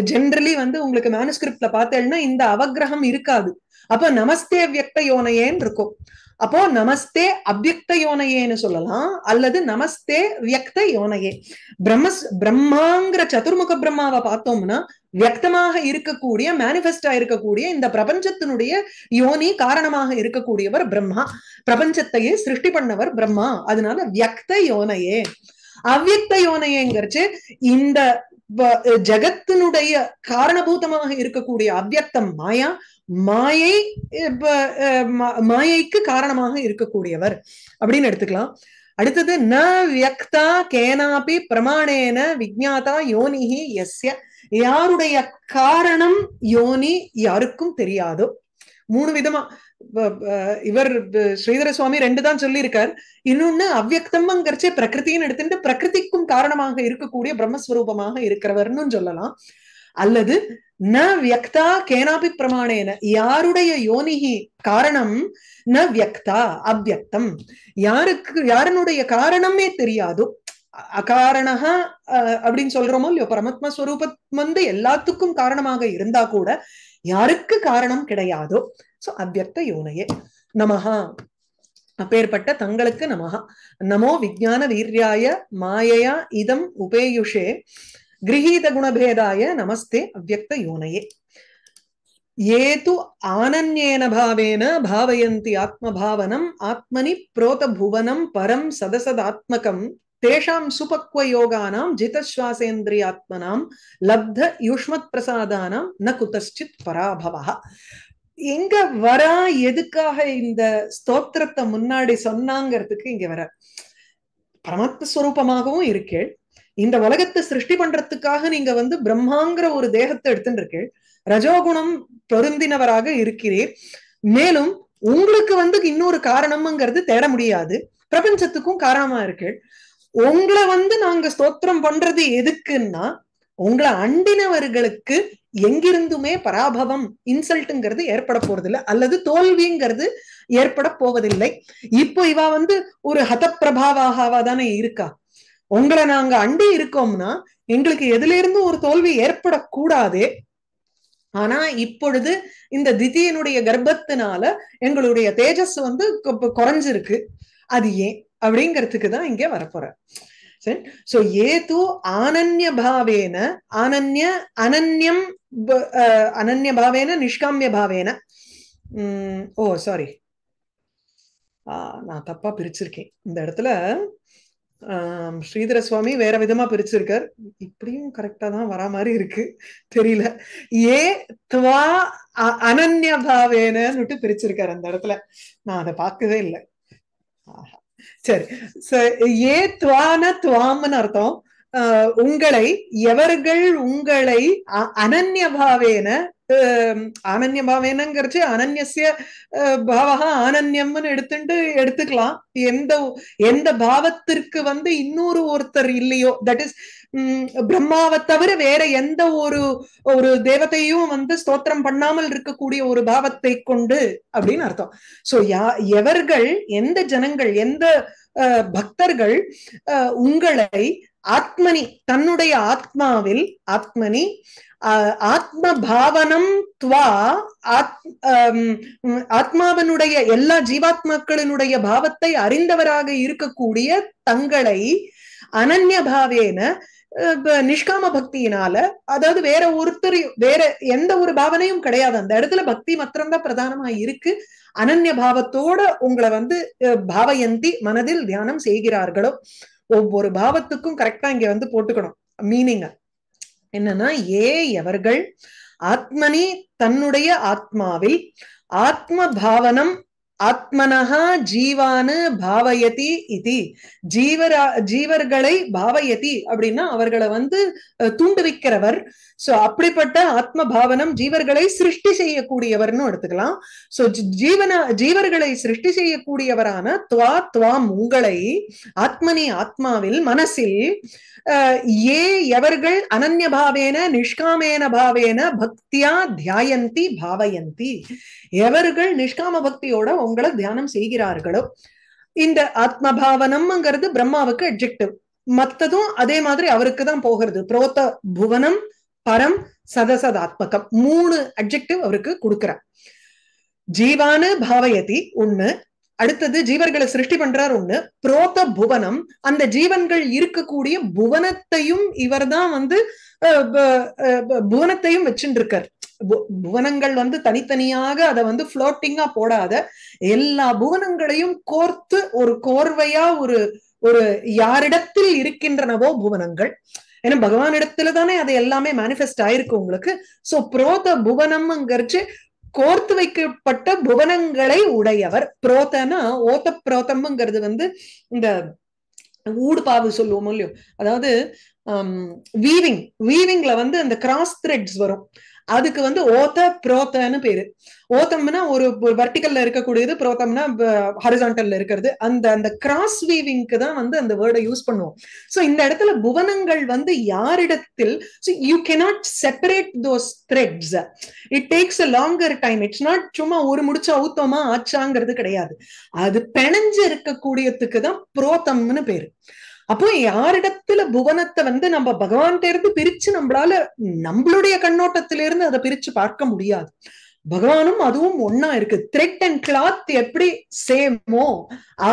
ஜென்ரலி வந்து உங்களுக்கு மேனுஸ்கிரிப்ட்ல பார்த்தேன்னா இந்த அவகிரகம் இருக்காது அப்ப நமஸ்தே வியக்த யோனையேன்னு இருக்கும் அப்போ நமஸ்தே அவ்வக்த யோனையேன்னு சொல்லலாம் அல்லது நமஸ்தே வியக்த யோனையே பிரம்ம பிரம்மாங்கிற சதுர்முக பிரம்மாவை பார்த்தோம்னா வியக்தமாக இருக்கக்கூடிய மேனிபெஸ்டா இருக்கக்கூடிய இந்த பிரபஞ்சத்தினுடைய யோனி காரணமாக இருக்கக்கூடியவர் பிரம்மா பிரபஞ்சத்தையே சிருஷ்டி பண்ணவர் பிரம்மா அதனால வியக்த யோனையே அவ்வியக்த யோனையேங்கிறச்சு இந்த ஜகத்தினுடைய காரணபூதமாக இருக்கக்கூடிய அவ்வியக்தம் மாயா மாயை மாயைக்கு காரணமாக இருக்கக்கூடியவர் அப்படின்னு எடுத்துக்கலாம் அடுத்தது ந வியக்தா கேனாபி பிரமாணேன விஜாதா யோனிஹி எஸ்ய யாருடைய காரணம் யோனி யாருக்கும் தெரியாதோ மூணு விதமா இவர் ஸ்ரீதர சுவாமி ரெண்டு தான் சொல்லியிருக்கார் இன்னொன்னு அவ்வக்தம்ங்கிறச்சே பிரகிருத்தின்னு எடுத்துட்டு பிரகிருதிக்கும் காரணமாக இருக்கக்கூடிய பிரம்மஸ்வரூபமாக இருக்கிறவர்னு சொல்லலாம் அல்லது ந வியக்தா கேனாபி பிரமாணேன யாருடைய யோனிகி காரணம் ந வியக்தா அவ்வியக்தம் யாருக்கு யாருனுடைய காரணமே தெரியாது அகாரணா அப்படின்னு சொல்றோமோ இல்லையோ பரமாத்மா ஸ்வரூபம் வந்து எல்லாத்துக்கும் காரணமாக இருந்தா கூட யாருக்கு காரணம் கிடையாதோ சோ அவ்வக்த யோனையே நமஹா அப்பேற்பட்ட தங்களுக்கு நமஹா நமோ விஜான வீர்யாய மாயையா இதம் உபேயுஷே கிரகீத குணபேதாய நமஸ்தே அவ்வக்த யோனையே ஏது ஆனன்யேன பாவேன பாவயந்தி ஆத்மபாவனம் ஆத்மனி புரோத புவனம் பரம் சதசதாத்மகம் தேஷாம் சுபக்வ யோகானாம் ஜிதஸ்வாசேந்திரியாத்மனாம் லப்த யூஷ்மத் பிரசாதானாம் ந குதஸ்சித் பராபவா எங்க வரா எதுக்காக இந்த ஸ்தோத்திரத்தை முன்னாடி சொன்னாங்கிறதுக்கு இங்க வர பரமாத்மஸ்வரூபமாகவும் இருக்கேள் இந்த உலகத்தை சிருஷ்டி பண்றதுக்காக நீங்க வந்து பிரம்மாங்கிற ஒரு தேகத்தை எடுத்துட்டு இருக்கீள் ரஜோகுணம் பொருந்தினவராக இருக்கிறீர் மேலும் உங்களுக்கு வந்து இன்னொரு காரணம்ங்கிறது தேட முடியாது பிரபஞ்சத்துக்கும் காரணமா இருக்கு உங்களை வந்து நாங்க ஸ்தோத்திரம் பண்றது எதுக்குன்னா உங்களை அண்டினவர்களுக்கு எங்கிருந்துமே பராபவம் இன்சல்ட்டுங்கிறது ஏற்பட போறதில்லை அல்லது தோல்விங்கிறது ஏற்பட போவதில்லை இப்போ இவா வந்து ஒரு ஹத பிரபாவாகவா தானே இருக்கா உங்களை நாங்க அண்டி இருக்கோம்னா எங்களுக்கு எதுல இருந்தும் ஒரு தோல்வி ஏற்படக்கூடாது ஆனா இப்பொழுது இந்த திதியனுடைய கர்ப்பத்தினால எங்களுடைய தேஜஸ் வந்து குறைஞ்சிருக்கு அது ஏன் அப்படிங்கிறதுக்கு தான் இங்க வரப்போற சரி சோ ஏது ஆனன்ய பாவேன ஆனன்ய அனன்யம் அனன்ய பாவேன நிஷ்காமிய பாவேன உம் ஓ சாரி ஆஹ் நான் தப்பா பிரிச்சிருக்கேன் இந்த இடத்துல ஸ்ரீதர சுவாமி வேற விதமா பிரிச்சிருக்கார் இப்படியும் கரெக்டா தான் வரா மாதிரி இருக்கு தெரியல ஏ துவா அனன்ய பிரிச்சிருக்காரு அந்த இடத்துல நான் அதை பார்க்கவே இல்லை சரி ஏ துவான துவாம்னு அர்த்தம் உங்களை எவர்கள் உங்களை அனன்யபாவேன ஆனன்ய பாவேனங்கிறச்சு அனன்யசிய பாவகா ஆனன்யம்னு எடுத்துட்டு எடுத்துக்கலாம் எந்த எந்த பாவத்திற்கு வந்து இன்னொரு ஒருத்தர் இல்லையோ தட் இஸ் பிரம்மாவை தவிர வேற எந்த ஒரு ஒரு தேவத்தையும் வந்து ஸ்தோத்திரம் பண்ணாமல் இருக்கக்கூடிய ஒரு பாவத்தை கொண்டு அப்படின்னு அர்த்தம் சோ யா எவர்கள் எந்த ஜனங்கள் எந்த பக்தர்கள் உங்களை ஆத்மனி தன்னுடைய ஆத்மாவில் ஆத்மனி ஆத்ம பாவனம் துவா ஆத்மாவனுடைய எல்லா ஜீவாத்மாக்களினுடைய பாவத்தை அறிந்தவராக இருக்கக்கூடிய தங்களை அனன்ய பாவேன நிஷ்காம பக்தியினால அதாவது வேற ஒருத்தர் வேற எந்த ஒரு பாவனையும் கிடையாது அந்த இடத்துல பக்தி மாத்திரம்தான் பிரதானமா இருக்கு அனன்ய பாவத்தோட உங்களை வந்து பாவயந்தி மனதில் தியானம் செய்கிறார்களோ ஒவ்வொரு பாவத்துக்கும் கரெக்டா இங்க வந்து போட்டுக்கணும் மீனிங்க என்னன்னா ஏ எவர்கள் ஆத்மனி தன்னுடைய ஆத்மாவில் ஆத்ம பாவனம் ஆத்மனஹா ஜீவானு பாவயதி இது ஜீவரா ஜீவர்களை பாவயதி அப்படின்னா அவர்களை வந்து தூண்டுவிக்கிறவர் சோ அப்படிப்பட்ட ஆத்ம பாவனம் ஜீவர்களை சிருஷ்டி செய்யக்கூடியவர்னு எடுத்துக்கலாம் சோ ஜீவன ஜீவர்களை சிருஷ்டி செய்யக்கூடியவரான துவா துவாம் உங்களை ஆத்மனி ஆத்மாவில் மனசில் ஏ எவர்கள் அனன்ய பாவேன நிஷ்காமேன பாவேன பக்தியா தியாயந்தி பாவயந்தி எவர்கள் நிஷ்காம பக்தியோட உங்களை தியானம் செய்கிறார்களோ இந்த ஆத்மபாவனம்ங்கிறது பிரம்மாவுக்கு அப்ஜெக்டிவ் மத்ததும் அதே மாதிரி அவருக்கு தான் போகிறது புரோத்த புவனம் பரம் சதசதாத்மகம் மூணு அப்ஜெக்டிவ் அவருக்கு கொடுக்கிறார் ஜீவானு பாவயதி ஒண்ணு அடுத்தது ஜீவர்களை சிருஷ்டி பண்றார் ஒண்ணு புரோத்த புவனம் அந்த ஜீவன்கள் இருக்கக்கூடிய புவனத்தையும் இவர் தான் வந்து புவனத்தையும் வச்சுட்டு இருக்கார் புவனங்கள் வந்து தனித்தனியாக அதை வந்து புளோட்டிங்கா போடாத எல்லா புவனங்களையும் கோர்த்து ஒரு கோர்வையா ஒரு ஒரு யாரிடத்தில் இருக்கின்றனவோ புவனங்கள் ஏன்னா பகவானிடத்துல தானே அது எல்லாமே மேனிஃபெஸ்ட் ஆயிருக்கு உங்களுக்கு சோ புரோத புவனம்ங்கிறச்சு கோர்த்து வைக்கப்பட்ட புவனங்களை உடையவர் புரோதனா ஓத்த புரோத்தம்ங்கிறது வந்து இந்த ஊடுபாவு சொல்லுவோம் இல்லையோ அதாவது வீவிங் வீவிங்ல வந்து அந்த கிராஸ் த்ரெட்ஸ் வரும் அதுக்கு வந்து ஓத்த புரோத்தன்னு பேரு ஓத்தம்னா ஒரு வர்டிக்கல்ல இருக்கக்கூடியது புரோத்தம்னா ஹரிசான்டல்ல இருக்கிறது அந்த அந்த கிராஸ் வீவிங்க்கு தான் வந்து அந்த வேர்டை யூஸ் பண்ணுவோம் ஸோ இந்த இடத்துல புவனங்கள் வந்து யாரிடத்தில் you cannot separate those threads it takes a longer time it's not சும்மா ஒரு முடிச்சு ஊத்தமா ஆச்சாங்கிறது கிடையாது அது பிணைஞ்சு இருக்கக்கூடியதுக்கு தான் புரோத்தம்னு பேரு அப்போ யாரிடத்துல புவனத்தை வந்து நம்ம பகவான்கிட்ட இருந்து பிரிச்சு நம்மளால நம்மளுடைய கண்ணோட்டத்திலிருந்து அதை பிரிச்சு பார்க்க முடியாது பகவானும் அதுவும் ஒன்னா இருக்கு த்ரெட் அண்ட் கிளாத் எப்படி சேமோ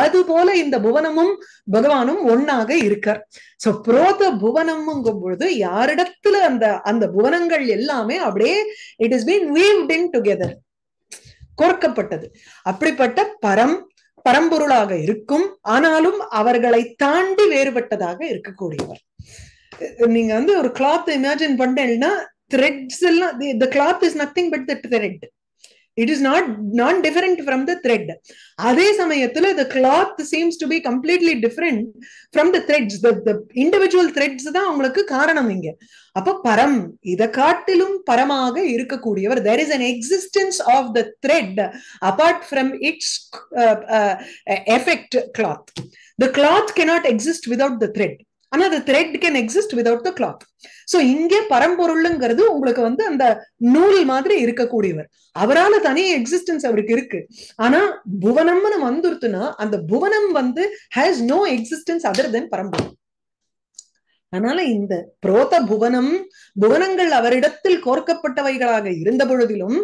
அது போல இந்த புவனமும் பகவானும் ஒன்னாக இருக்கார் சோ புரோத புவனம்ங்கும் பொழுது யாரிடத்துல அந்த அந்த புவனங்கள் எல்லாமே அப்படியே it is been weaved in together கோர்க்கப்பட்டது அப்படிப்பட்ட பரம் பரம்பொருளாக இருக்கும் ஆனாலும் அவர்களை தாண்டி வேறுபட்டதாக இருக்கக்கூடியவர் நீங்க வந்து ஒரு கிளாத் இமேஜின் பண்ணேன்னா த்ரெட்ஸ் எல்லாம் cloth is nothing but the thread it is not non different from the thread அதே சமயத்துல the cloth seems to be completely different from the threads individual threads தான் அவங்களுக்கு காரணம் இங்க அப்ப பரம் இதை காட்டிலும் பரமாக இருக்கக்கூடியவர் there is an existence of the thread apart from its effect cloth the cloth cannot exist without the thread ஆனா அது thread can exist without the cloth so இங்கே பரம்பொருளுங்கிறது உங்களுக்கு வந்து அந்த நூல் மாதிரி இருக்கக்கூடியவர் அவரால் தனி எக்ஸிஸ்டன்ஸ் அவருக்கு இருக்கு ஆனா புவனம்னு வந்துருத்துனா அந்த புவனம் வந்து has no existence other than பரம்பொருள் அதனால இந்த புரோத புவனம் புவனங்கள் அவரிடத்தில் கோர்க்கப்பட்டவைகளாக இருந்த பொழுதிலும்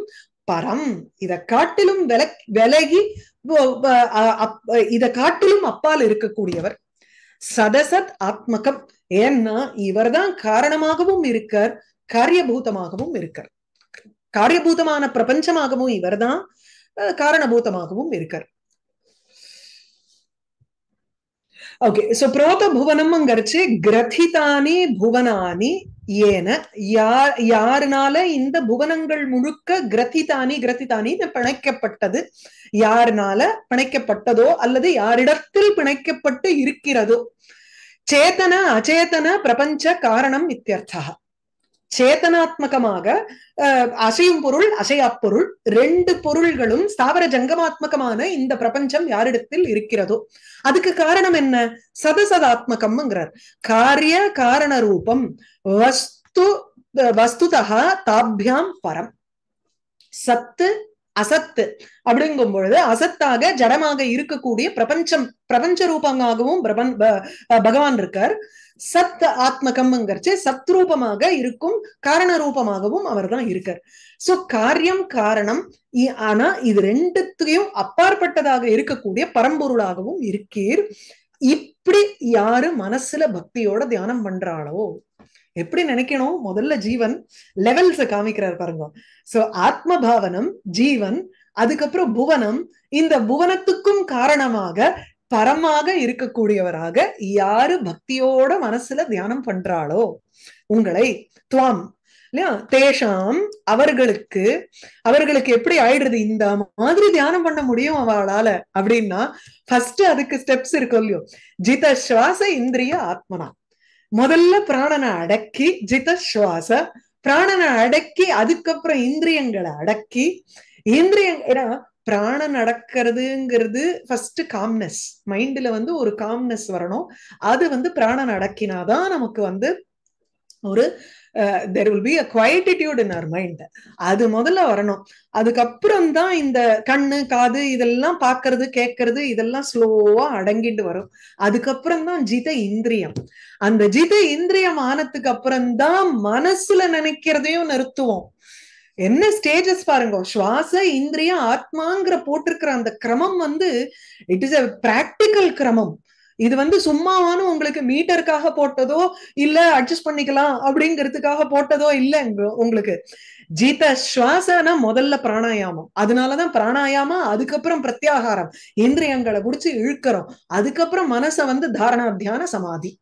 பரம் இத காட்டிலும் விலகி இத காட்டிலும் அப்பால் இருக்கக்கூடியவர் சதசத் ஆத்மகம் ஏன்னா இவர் தான் காரணமாகவும் இருக்கார் காரியபூதமாகவும் இருக்கார் காரியபூதமான பிரபஞ்சமாகவும் இவர் தான் காரணபூதமாகவும் இருக்கார் ஓகே சோ புரோத புவனம்ங்கிறச்சு கிரதிதானி புவனானி ஏன யார் யாருனால இந்த புவனங்கள் முழுக்க கிரதிதானி கிரதிதானி பிணைக்கப்பட்டது யாருனால பிணைக்கப்பட்டதோ அல்லது யாரிடத்தில் பிணைக்கப்பட்டு இருக்கிறதோ சேத்தன அச்சேதன பிரபஞ்ச காரணம் இத்தியர்த்தா சேத்தனாத்மகமாக அசையும் பொருள் அசையா பொருள் ரெண்டு பொருள்களும் ஸ்தாவர ஜங்கமாத்மகமான இந்த பிரபஞ்சம் யாரிடத்தில் இருக்கிறதோ அதுக்கு காரணம் என்ன சதசதாத்மகம்ங்கிறார் காரிய காரண ரூபம் வஸ்து வஸ்துதா தாபியாம் பரம் சத்து அசத்து அப்படிங்கும் பொழுது அசத்தாக ஜடமாக இருக்கக்கூடிய பிரபஞ்சம் பிரபஞ்ச ரூபமாகவும் பிரபன் பகவான் இருக்கார் சத் ஆத்மகம்ங்கிறச்சு சத்ரூபமாக இருக்கும் காரண ரூபமாகவும் அவர் தான் இருக்கார் சோ காரியம் காரணம் ஆனா இது ரெண்டுத்தையும் அப்பாற்பட்டதாக இருக்கக்கூடிய பரம்பொருளாகவும் இருக்கீர் இப்படி யாரு மனசுல பக்தியோட தியானம் பண்றாளோ எப்படி நினைக்கணும் முதல்ல ஜீவன் லெவல்ஸ் காமிக்கிறார் பாருங்க சோ ஆத்ம பாவனம் ஜீவன் அதுக்கப்புறம் புவனம் இந்த புவனத்துக்கும் காரணமாக பரமாக இருக்கக்கூடியவராக யாரு பக்தியோட மனசுல தியானம் பண்றாளோ உங்களை துவாம் இல்லையா தேஷாம் அவர்களுக்கு அவர்களுக்கு எப்படி ஆயிடுறது இந்த மாதிரி தியானம் பண்ண முடியும் அவளால அப்படின்னா ஃபர்ஸ்ட் அதுக்கு ஸ்டெப்ஸ் இருக்கும் இல்லையோ ஜித சுவாச இந்திரிய ஆத்மனா முதல்ல பிராணனை அடக்கி ஜித சுவாச பிராணனை அடக்கி அதுக்கப்புறம் இந்திரியங்களை அடக்கி இந்திரிய ஏன்னா பிராணம் நடக்கிறதுங்கிறது ஃபர்ஸ்ட் காம்னஸ் மைண்ட்ல வந்து ஒரு காம்னஸ் வரணும் அது வந்து பிராணம் நடக்கினாதான் நமக்கு வந்து ஒரு there will be a quietude in our mind அது முதல்ல வரணும் அதுக்கப்புறம் தான் இந்த கண்ணு காது இதெல்லாம் பார்க்கறது கேட்கறது இதெல்லாம் ஸ்லோவா அடங்கிட்டு வரும் அதுக்கப்புறம் தான் ஜித இந்திரியம் அந்த ஜித இந்திரியம் ஆனதுக்கு அப்புறம் தான் மனசுல நினைக்கிறதையும் நிறுத்துவோம் என்ன ஸ்டேஜஸ் பாருங்க சுவாச இந்திரிய ஆத்மாங்கிற போட்டிருக்கிற அந்த கிரமம் வந்து இட் இஸ் அ பிராக்டிக்கல் கிரமம் இது வந்து சும்மாவானு உங்களுக்கு மீட்டருக்காக போட்டதோ இல்ல அட்ஜஸ்ட் பண்ணிக்கலாம் அப்படிங்கிறதுக்காக போட்டதோ இல்ல உங்களுக்கு ஜீத சுவாசனா முதல்ல பிராணாயாமம் அதனாலதான் பிராணாயாமம் அதுக்கப்புறம் பிரத்யாகாரம் இந்திரியங்களை குடிச்சு இழுக்கிறோம் அதுக்கப்புறம் மனசை வந்து தாரணா தியான சமாதி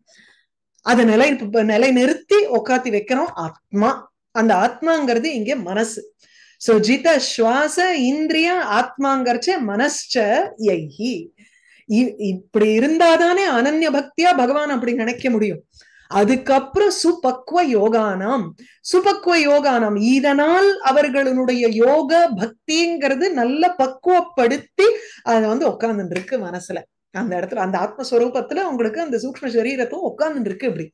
அதை நிலை நிலை நிறுத்தி உக்காத்தி வைக்கிறோம் ஆத்மா அந்த ஆத்மாங்கிறது இங்க மனசு சோ ஜித சுவாச இந்திரிய ஆத்மாங்கிறச்ச மனஸ்ச யி இப்படி இருந்தாதானே அனன்ய பக்தியா பகவான் அப்படி நினைக்க முடியும் அதுக்கப்புறம் சுபக்வ யோகானாம் சுபக்வ யோகானாம் இதனால் அவர்களுடைய யோக பக்திங்கிறது நல்ல பக்குவப்படுத்தி அத வந்து உட்கார்ந்துட்டு இருக்கு மனசுல அந்த இடத்துல அந்த ஆத்மஸ்வரூபத்துல உங்களுக்கு அந்த சூக்ம சரீரத்தும் உட்கார்ந்துட்டு இருக்கு இப்படி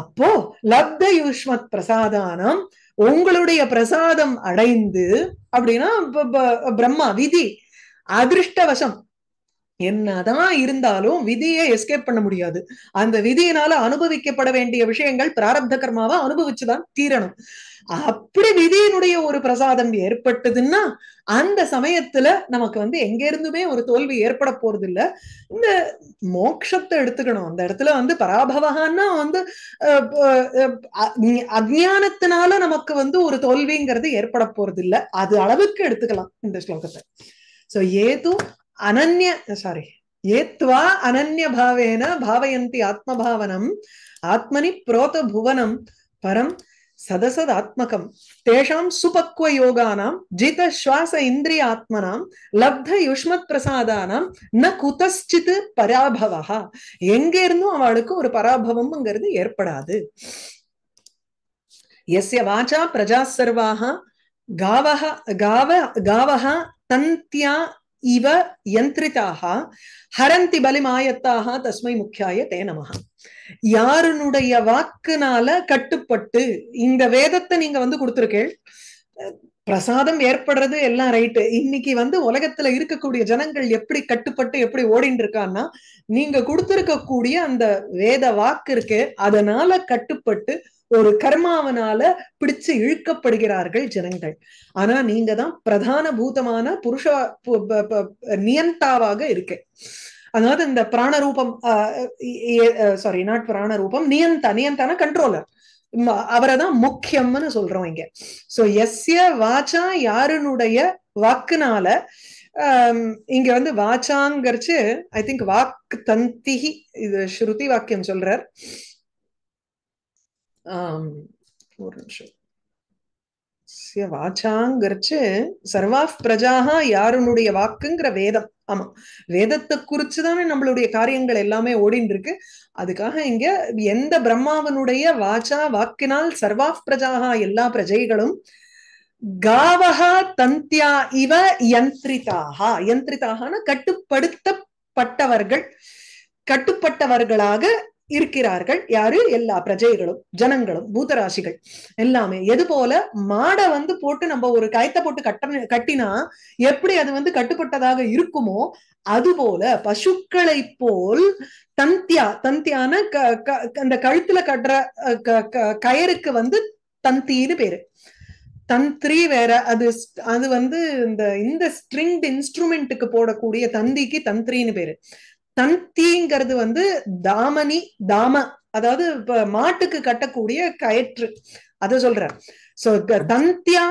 அப்போ லப்த யூஷ்மத் பிரசாதானம் உங்களுடைய பிரசாதம் அடைந்து அப்படின்னா பிரம்மா விதி அதிர்ஷ்டவசம் என்னதான் இருந்தாலும் விதியை எஸ்கேப் பண்ண முடியாது அந்த விதியினால அனுபவிக்கப்பட வேண்டிய விஷயங்கள் பிராரப்த கர்மாவை அனுபவிச்சுதான் தீரணும் அப்படி விதியினுடைய ஒரு பிரசாதம் ஏற்பட்டதுன்னா அந்த சமயத்துல நமக்கு வந்து எங்க இருந்துமே ஒரு தோல்வி ஏற்பட போறது இல்ல இந்த மோக்ஷத்தை எடுத்துக்கணும் அந்த இடத்துல வந்து பராபவகான்னா வந்து அஜானத்தினால நமக்கு வந்து ஒரு தோல்விங்கிறது ஏற்பட போறது இல்ல அது அளவுக்கு எடுத்துக்கலாம் இந்த ஸ்லோகத்தை சோ ஏது அனன்ய சாரி ஏத்வா அனன்ய பாவேன பாவயந்தி ஆத்மபாவனம் ஆத்மனி புரோத புவனம் பரம் சதசதாத்மகம் தேஷாம் சுபக்வ யோகானாம் ஜித சுவாச இந்திரிய ஆத்மனாம் லப்த யுஷ்மத் பிரசாதானாம் ந குதஸ்சித்து பராபவா எங்க இருந்தும் அவளுக்கு ஒரு பராபவம்ங்கிறது ஏற்படாது எஸ் வாச்சா பிரஜா சர்வாக காவக காவ தந்தியா இவ யந்திரிதாக ஹரந்தி பலிமாயத்தாக தஸ்மை முக்கியாய தே நமகா யாருனுடைய வாக்குனால கட்டுப்பட்டு இந்த வேதத்தை நீங்க வந்து கொடுத்துருக்கேள் பிரசாதம் ஏற்படுறது எல்லாம் ரைட்டு இன்னைக்கு வந்து உலகத்துல இருக்கக்கூடிய ஜனங்கள் எப்படி கட்டுப்பட்டு எப்படி ஓடிட்டு இருக்கான்னா நீங்க கூடிய அந்த வேத வாக்கு இருக்கு அதனால கட்டுப்பட்டு ஒரு கர்மாவனால பிடிச்சு இழுக்கப்படுகிறார்கள் ஜனங்கள் ஆனா நீங்க தான் பிரதான பூதமான புருஷ நியந்தாவாக இருக்கேன் அதாவது இந்த பிராணரூபம் சாரி நாட் பிராணரூபம் நியந்தா நியந்தான கண்ட்ரோலர் அவரை தான் முக்கியம்னு சொல்றோம் இங்க சோ எஸ்ய வாச்சா யாருனுடைய வாக்குனால இங்க வந்து வாச்சாங்கிறச்சு ஐ திங்க் வாக்கு தந்திகி இது ஸ்ருதி வாக்கியம் சொல்றார் ஒரு நிமிஷம் வாச்சாங்கரிச்சு சர்வாஃப் பிரஜாக யாருனுடைய வாக்குங்கிற வேதம் ஆமா வேதத்தை குறிச்சுதானே நம்மளுடைய காரியங்கள் எல்லாமே ஓடின்னு இருக்கு அதுக்காக இங்க எந்த பிரம்மாவனுடைய வாச்சா வாக்கினால் சர்வா பிரஜாகா எல்லா பிரஜைகளும் காவகா தந்தியா இவ யந்திரிதாகா யந்திரிதாகனா கட்டுப்படுத்தப்பட்டவர்கள் கட்டுப்பட்டவர்களாக இருக்கிறார்கள் யாரு எல்லா பிரஜைகளும் ஜனங்களும் பூதராசிகள் எல்லாமே எது போல மாடை வந்து போட்டு நம்ம ஒரு கயத்தை போட்டு கட்ட கட்டினா எப்படி அது வந்து கட்டுப்பட்டதாக இருக்குமோ அது போல பசுக்களை போல் தந்தியா தந்தியான அந்த கழுத்துல கட்டுற கயருக்கு வந்து தந்தின்னு பேரு தந்திரி வேற அது அது வந்து இந்த இந்த ஸ்ட்ரிங்ட் இன்ஸ்ட்ருமெண்ட்டுக்கு போடக்கூடிய தந்திக்கு தந்திரின்னு பேரு தந்திங்கிறது வந்து தாமனி தாம அதாவது இப்ப மாட்டுக்கு கட்டக்கூடிய கயிற்று அத சொல்றேன் சோ தந்தியா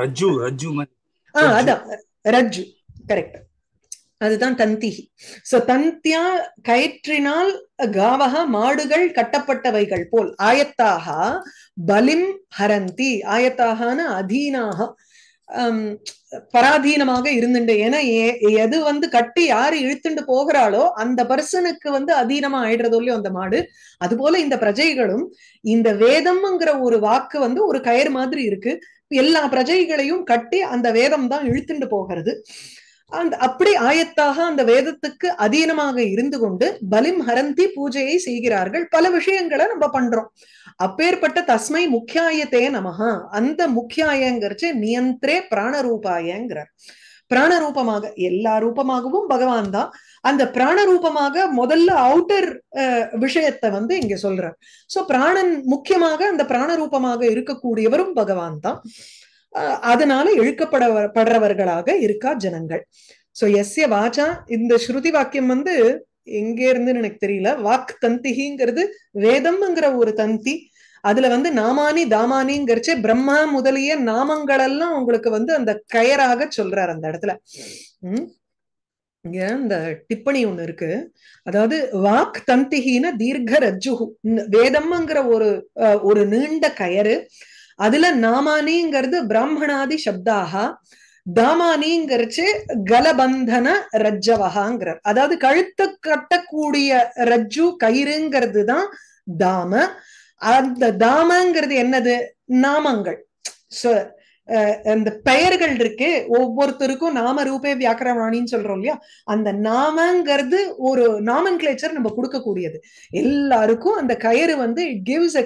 ரஜ்ஜு ரஜ்ஜு ஆஹ் அதான் ரஜ்ஜு கரெக்ட் அதுதான் தந்திகி சோ தந்தியா கயிற்றினால் காவக மாடுகள் கட்டப்பட்டவைகள் போல் ஆயத்தாக பலிம் ஹரந்தி ஆயத்தாகான அதீனாக பராதீனமாக இருந்துட்டு ஏன்னா எது வந்து கட்டி யாரு இழுத்துண்டு போகிறாளோ அந்த பர்சனுக்கு வந்து அதீனமா ஆயிடுறதோ இல்லையோ அந்த மாடு அது போல இந்த பிரஜைகளும் இந்த வேதம்ங்கிற ஒரு வாக்கு வந்து ஒரு கயர் மாதிரி இருக்கு எல்லா பிரஜைகளையும் கட்டி அந்த வேதம் தான் இழுத்துண்டு போகிறது அந்த அப்படி ஆயத்தாக அந்த வேதத்துக்கு அதீனமாக இருந்து கொண்டு பலிம் ஹரந்தி பூஜையை செய்கிறார்கள் பல விஷயங்களை நம்ம பண்றோம் அப்பேற்பட்ட தஸ்மை முக்கியாயத்தே நமஹா அந்த முக்கியாயங்கிறச்சு நியந்திரே பிராணரூபாயங்கிறார் பிராணரூபமாக எல்லா ரூபமாகவும் பகவான் தான் அந்த பிராணரூபமாக முதல்ல அவுட்டர் விஷயத்தை வந்து இங்க சொல்றார் சோ பிராணன் முக்கியமாக அந்த பிராணரூபமாக இருக்கக்கூடியவரும் பகவான் தான் அதனால இழுக்கப்படப்படுறவர்களாக இருக்கா ஜனங்கள் சோ எஸ்ய வாஜா இந்த ஸ்ருதி வாக்கியம் வந்து எங்க இருந்துன்னு எனக்கு தெரியல வாக் தந்திகிங்கிறது வேதம்ங்கிற ஒரு தந்தி அதுல வந்து நாமானி தாமானிங்கிறச்சு பிரம்மா முதலிய நாமங்கள் எல்லாம் உங்களுக்கு வந்து அந்த கயராக சொல்றாரு அந்த இடத்துல உம் இங்க இந்த டிப்பணி ஒண்ணு இருக்கு அதாவது வாக் தந்திகின தீர்க்க ரஜ்ஜுகு வேதம்ங்கிற ஒரு ஒரு நீண்ட கயறு அதுல நாமானிங்கிறது பிராமணாதி சப்தாக தாமானிங்கிறச்சு கலபந்தன ரஜ்ஜவகாங்கிறார் அதாவது கழுத்தை கட்டக்கூடிய ரஜ்ஜு கயிறுங்கிறது தான் தாம அந்த தாமங்கிறது என்னது நாமங்கள் அந்த பெயர்கள் இருக்கு ஒவ்வொருத்தருக்கும் நாம ரூபே வியாக்கரவாணின்னு சொல்றோம் இல்லையா அந்த நாமங்கிறது ஒரு நாமன் கிளேச்சர் நம்ம கொடுக்கக்கூடியது எல்லாருக்கும் அந்த கயிறு வந்து it gives a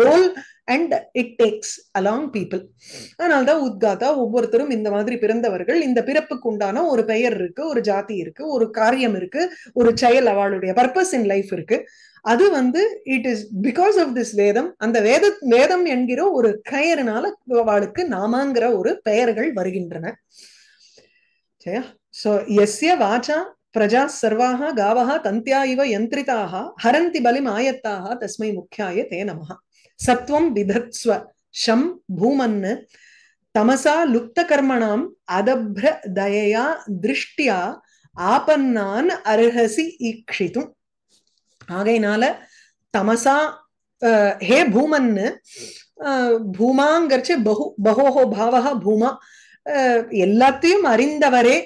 role and it takes along people அதனால்தான் உத்காதா ஒவ்வொருத்தரும் இந்த மாதிரி பிறந்தவர்கள் இந்த பிறப்புக்கு உண்டான ஒரு பெயர் இருக்கு ஒரு ஜாதி இருக்கு ஒரு காரியம் இருக்கு ஒரு செயல் அவளுடைய பர்பஸ் இன் லைஃப் இருக்கு அது வந்து it is because of this வேதம் அந்த வேத வேதம் என்கிற ஒரு கயறனால அவளுக்கு நாமாங்கிற ஒரு பெயர்கள் வருகின்றன சரியா சோ எஸ்ய வாச்சா பிரஜா சர்வாக காவக தந்தியா இவ யந்திரிதாக ஹரந்தி பலிம் ஆயத்தாக தஸ்மை முக்கியாய தே நமக சத்வம் விதத்ஸ்வ ஷம் பூமன்னு தமசா லுப்த கர்மணாம் அதப்ர தயையா திருஷ்டியா ஆபன்னான் அர்ஹசி ஈக்ஷிதும் ஆகையினால தமசா ஹே பூமன்னு பூமாங்கிறச்சு பகு பகோஹோ பாவா பூமா எல்லாத்தையும் அறிந்தவரே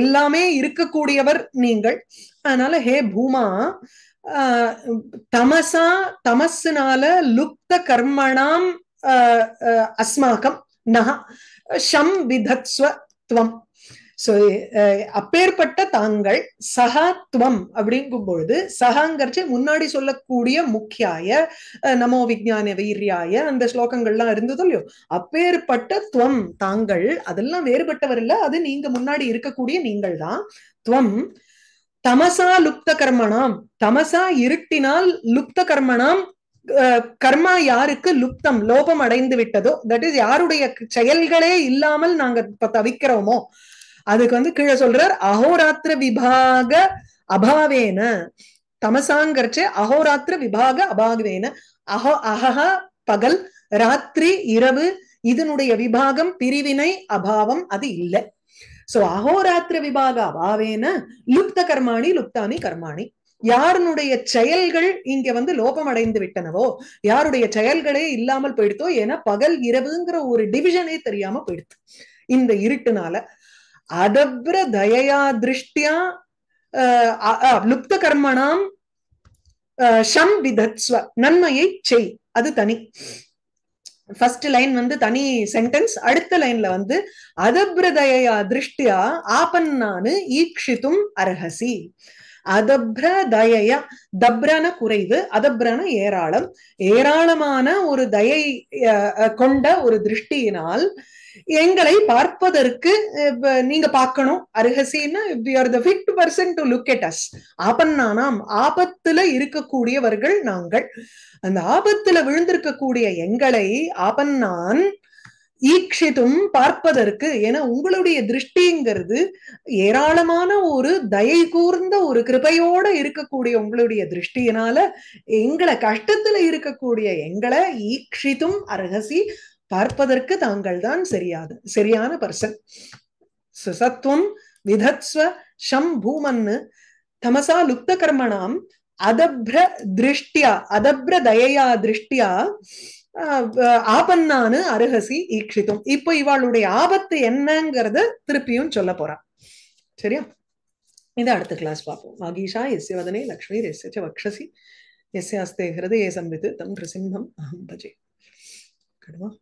எல்லாமே இருக்கக்கூடியவர் நீங்கள் அதனால ஹே பூமா தமசா தமசுனால லுப்த கர்மணாம் அஸ்மாக்கம் நக ஷம் விதத்ஸ்வ துவம் சோ eh, அப்பேற்பட்ட தாங்கள் சகாத்வம் அப்படிங்கும் பொழுது சகாங்கிறச்சு முன்னாடி சொல்லக்கூடிய முக்கியாய நமோ விஜான வீரியாய அந்த ஸ்லோகங்கள்லாம் இருந்ததோ இல்லையோ அப்பேற்பட்ட துவம் தாங்கள் அதெல்லாம் வேறுபட்டவர் இல்ல அது நீங்க முன்னாடி இருக்கக்கூடிய நீங்கள் தான் துவம் தமசா லுப்த கர்மணாம் தமசா இருட்டினால் லுப்த கர்மணாம் கர்மா யாருக்கு லுப்தம் லோபம் அடைந்து விட்டதோ தட் இஸ் யாருடைய செயல்களே இல்லாமல் நாங்க இப்ப தவிக்கிறோமோ அதுக்கு வந்து கீழே சொல்றார் அகோராத்திர விபாக அபாவேன தமசாங்கர்ச்சே அகோராத்திர விபாக அபாகவேன அஹோ அஹஹா பகல் ராத்திரி இரவு இதனுடைய விபாகம் பிரிவினை அபாவம் அது இல்லை சோ அகோராத்திர விபாக அபாவேன லுப்த கர்மாணி லுப்தானி கர்மாணி யாருடைய செயல்கள் இங்க வந்து லோபம் அடைந்து விட்டனவோ யாருடைய செயல்களே இல்லாமல் போயிடுத்தோ ஏன்னா பகல் இரவுங்கிற ஒரு டிவிஷனே தெரியாம போயிடுது இந்த இருட்டுனால அதப்ர தயையா திருஷ்டியா லுப்த கர்மணாம் ஷம் விதத்ஸ்வ நன்மையை செய் அது தனி ஃபர்ஸ்ட் லைன் வந்து தனி சென்டென்ஸ் அடுத்த லைன்ல வந்து அதப்ரதயா திருஷ்டியா ஆபன்னானு ஈக்ஷித்தும் அர்ஹசி அதப்ர தப்ரன குறைவு அதப்ரன ஏராளம் ஏராளமான ஒரு தயை கொண்ட ஒரு திருஷ்டியினால் எங்களை பார்ப்பதற்கு நீங்க பார்க்கணும் அருகசின்னா த டு லுக் ஆபத்துல இருக்கக்கூடியவர்கள் நாங்கள் அந்த ஆபத்துல விழுந்திருக்கக்கூடிய எங்களை ஆபன்னான் ஈக்ஷிதும் பார்ப்பதற்கு ஏன்னா உங்களுடைய திருஷ்டிங்கிறது ஏராளமான ஒரு தயை கூர்ந்த ஒரு கிருபையோட இருக்கக்கூடிய உங்களுடைய திருஷ்டியினால எங்களை கஷ்டத்துல இருக்கக்கூடிய எங்களை ஈக்ஷிதும் அருகசி பார்ப்பதற்கு தாங்கள் தான் சரியாது சரியான பர்சன் சுசத்துவம் விதத்ஸ்வ ஷம் பூமன்னு தமசா லுப்த கர்மணாம் அதப்ர திருஷ்டியா அதப்ர தயையா திருஷ்டியா ஆபன்னானு அருகசி ஈக்ஷித்தும் இப்போ இவாளுடைய ஆபத்து என்னங்கிறது திருப்பியும் சொல்ல போறா சரியா இதை அடுத்த கிளாஸ் பார்ப்போம் மகிஷா எஸ்ய வதனே லக்ஷ்மி எஸ்ய வக்ஷசி எஸ்யாஸ்தே ஹிருதயே சம்வித்து தம் நிருசிம்ஹம் அஹம் பஜே கடுவா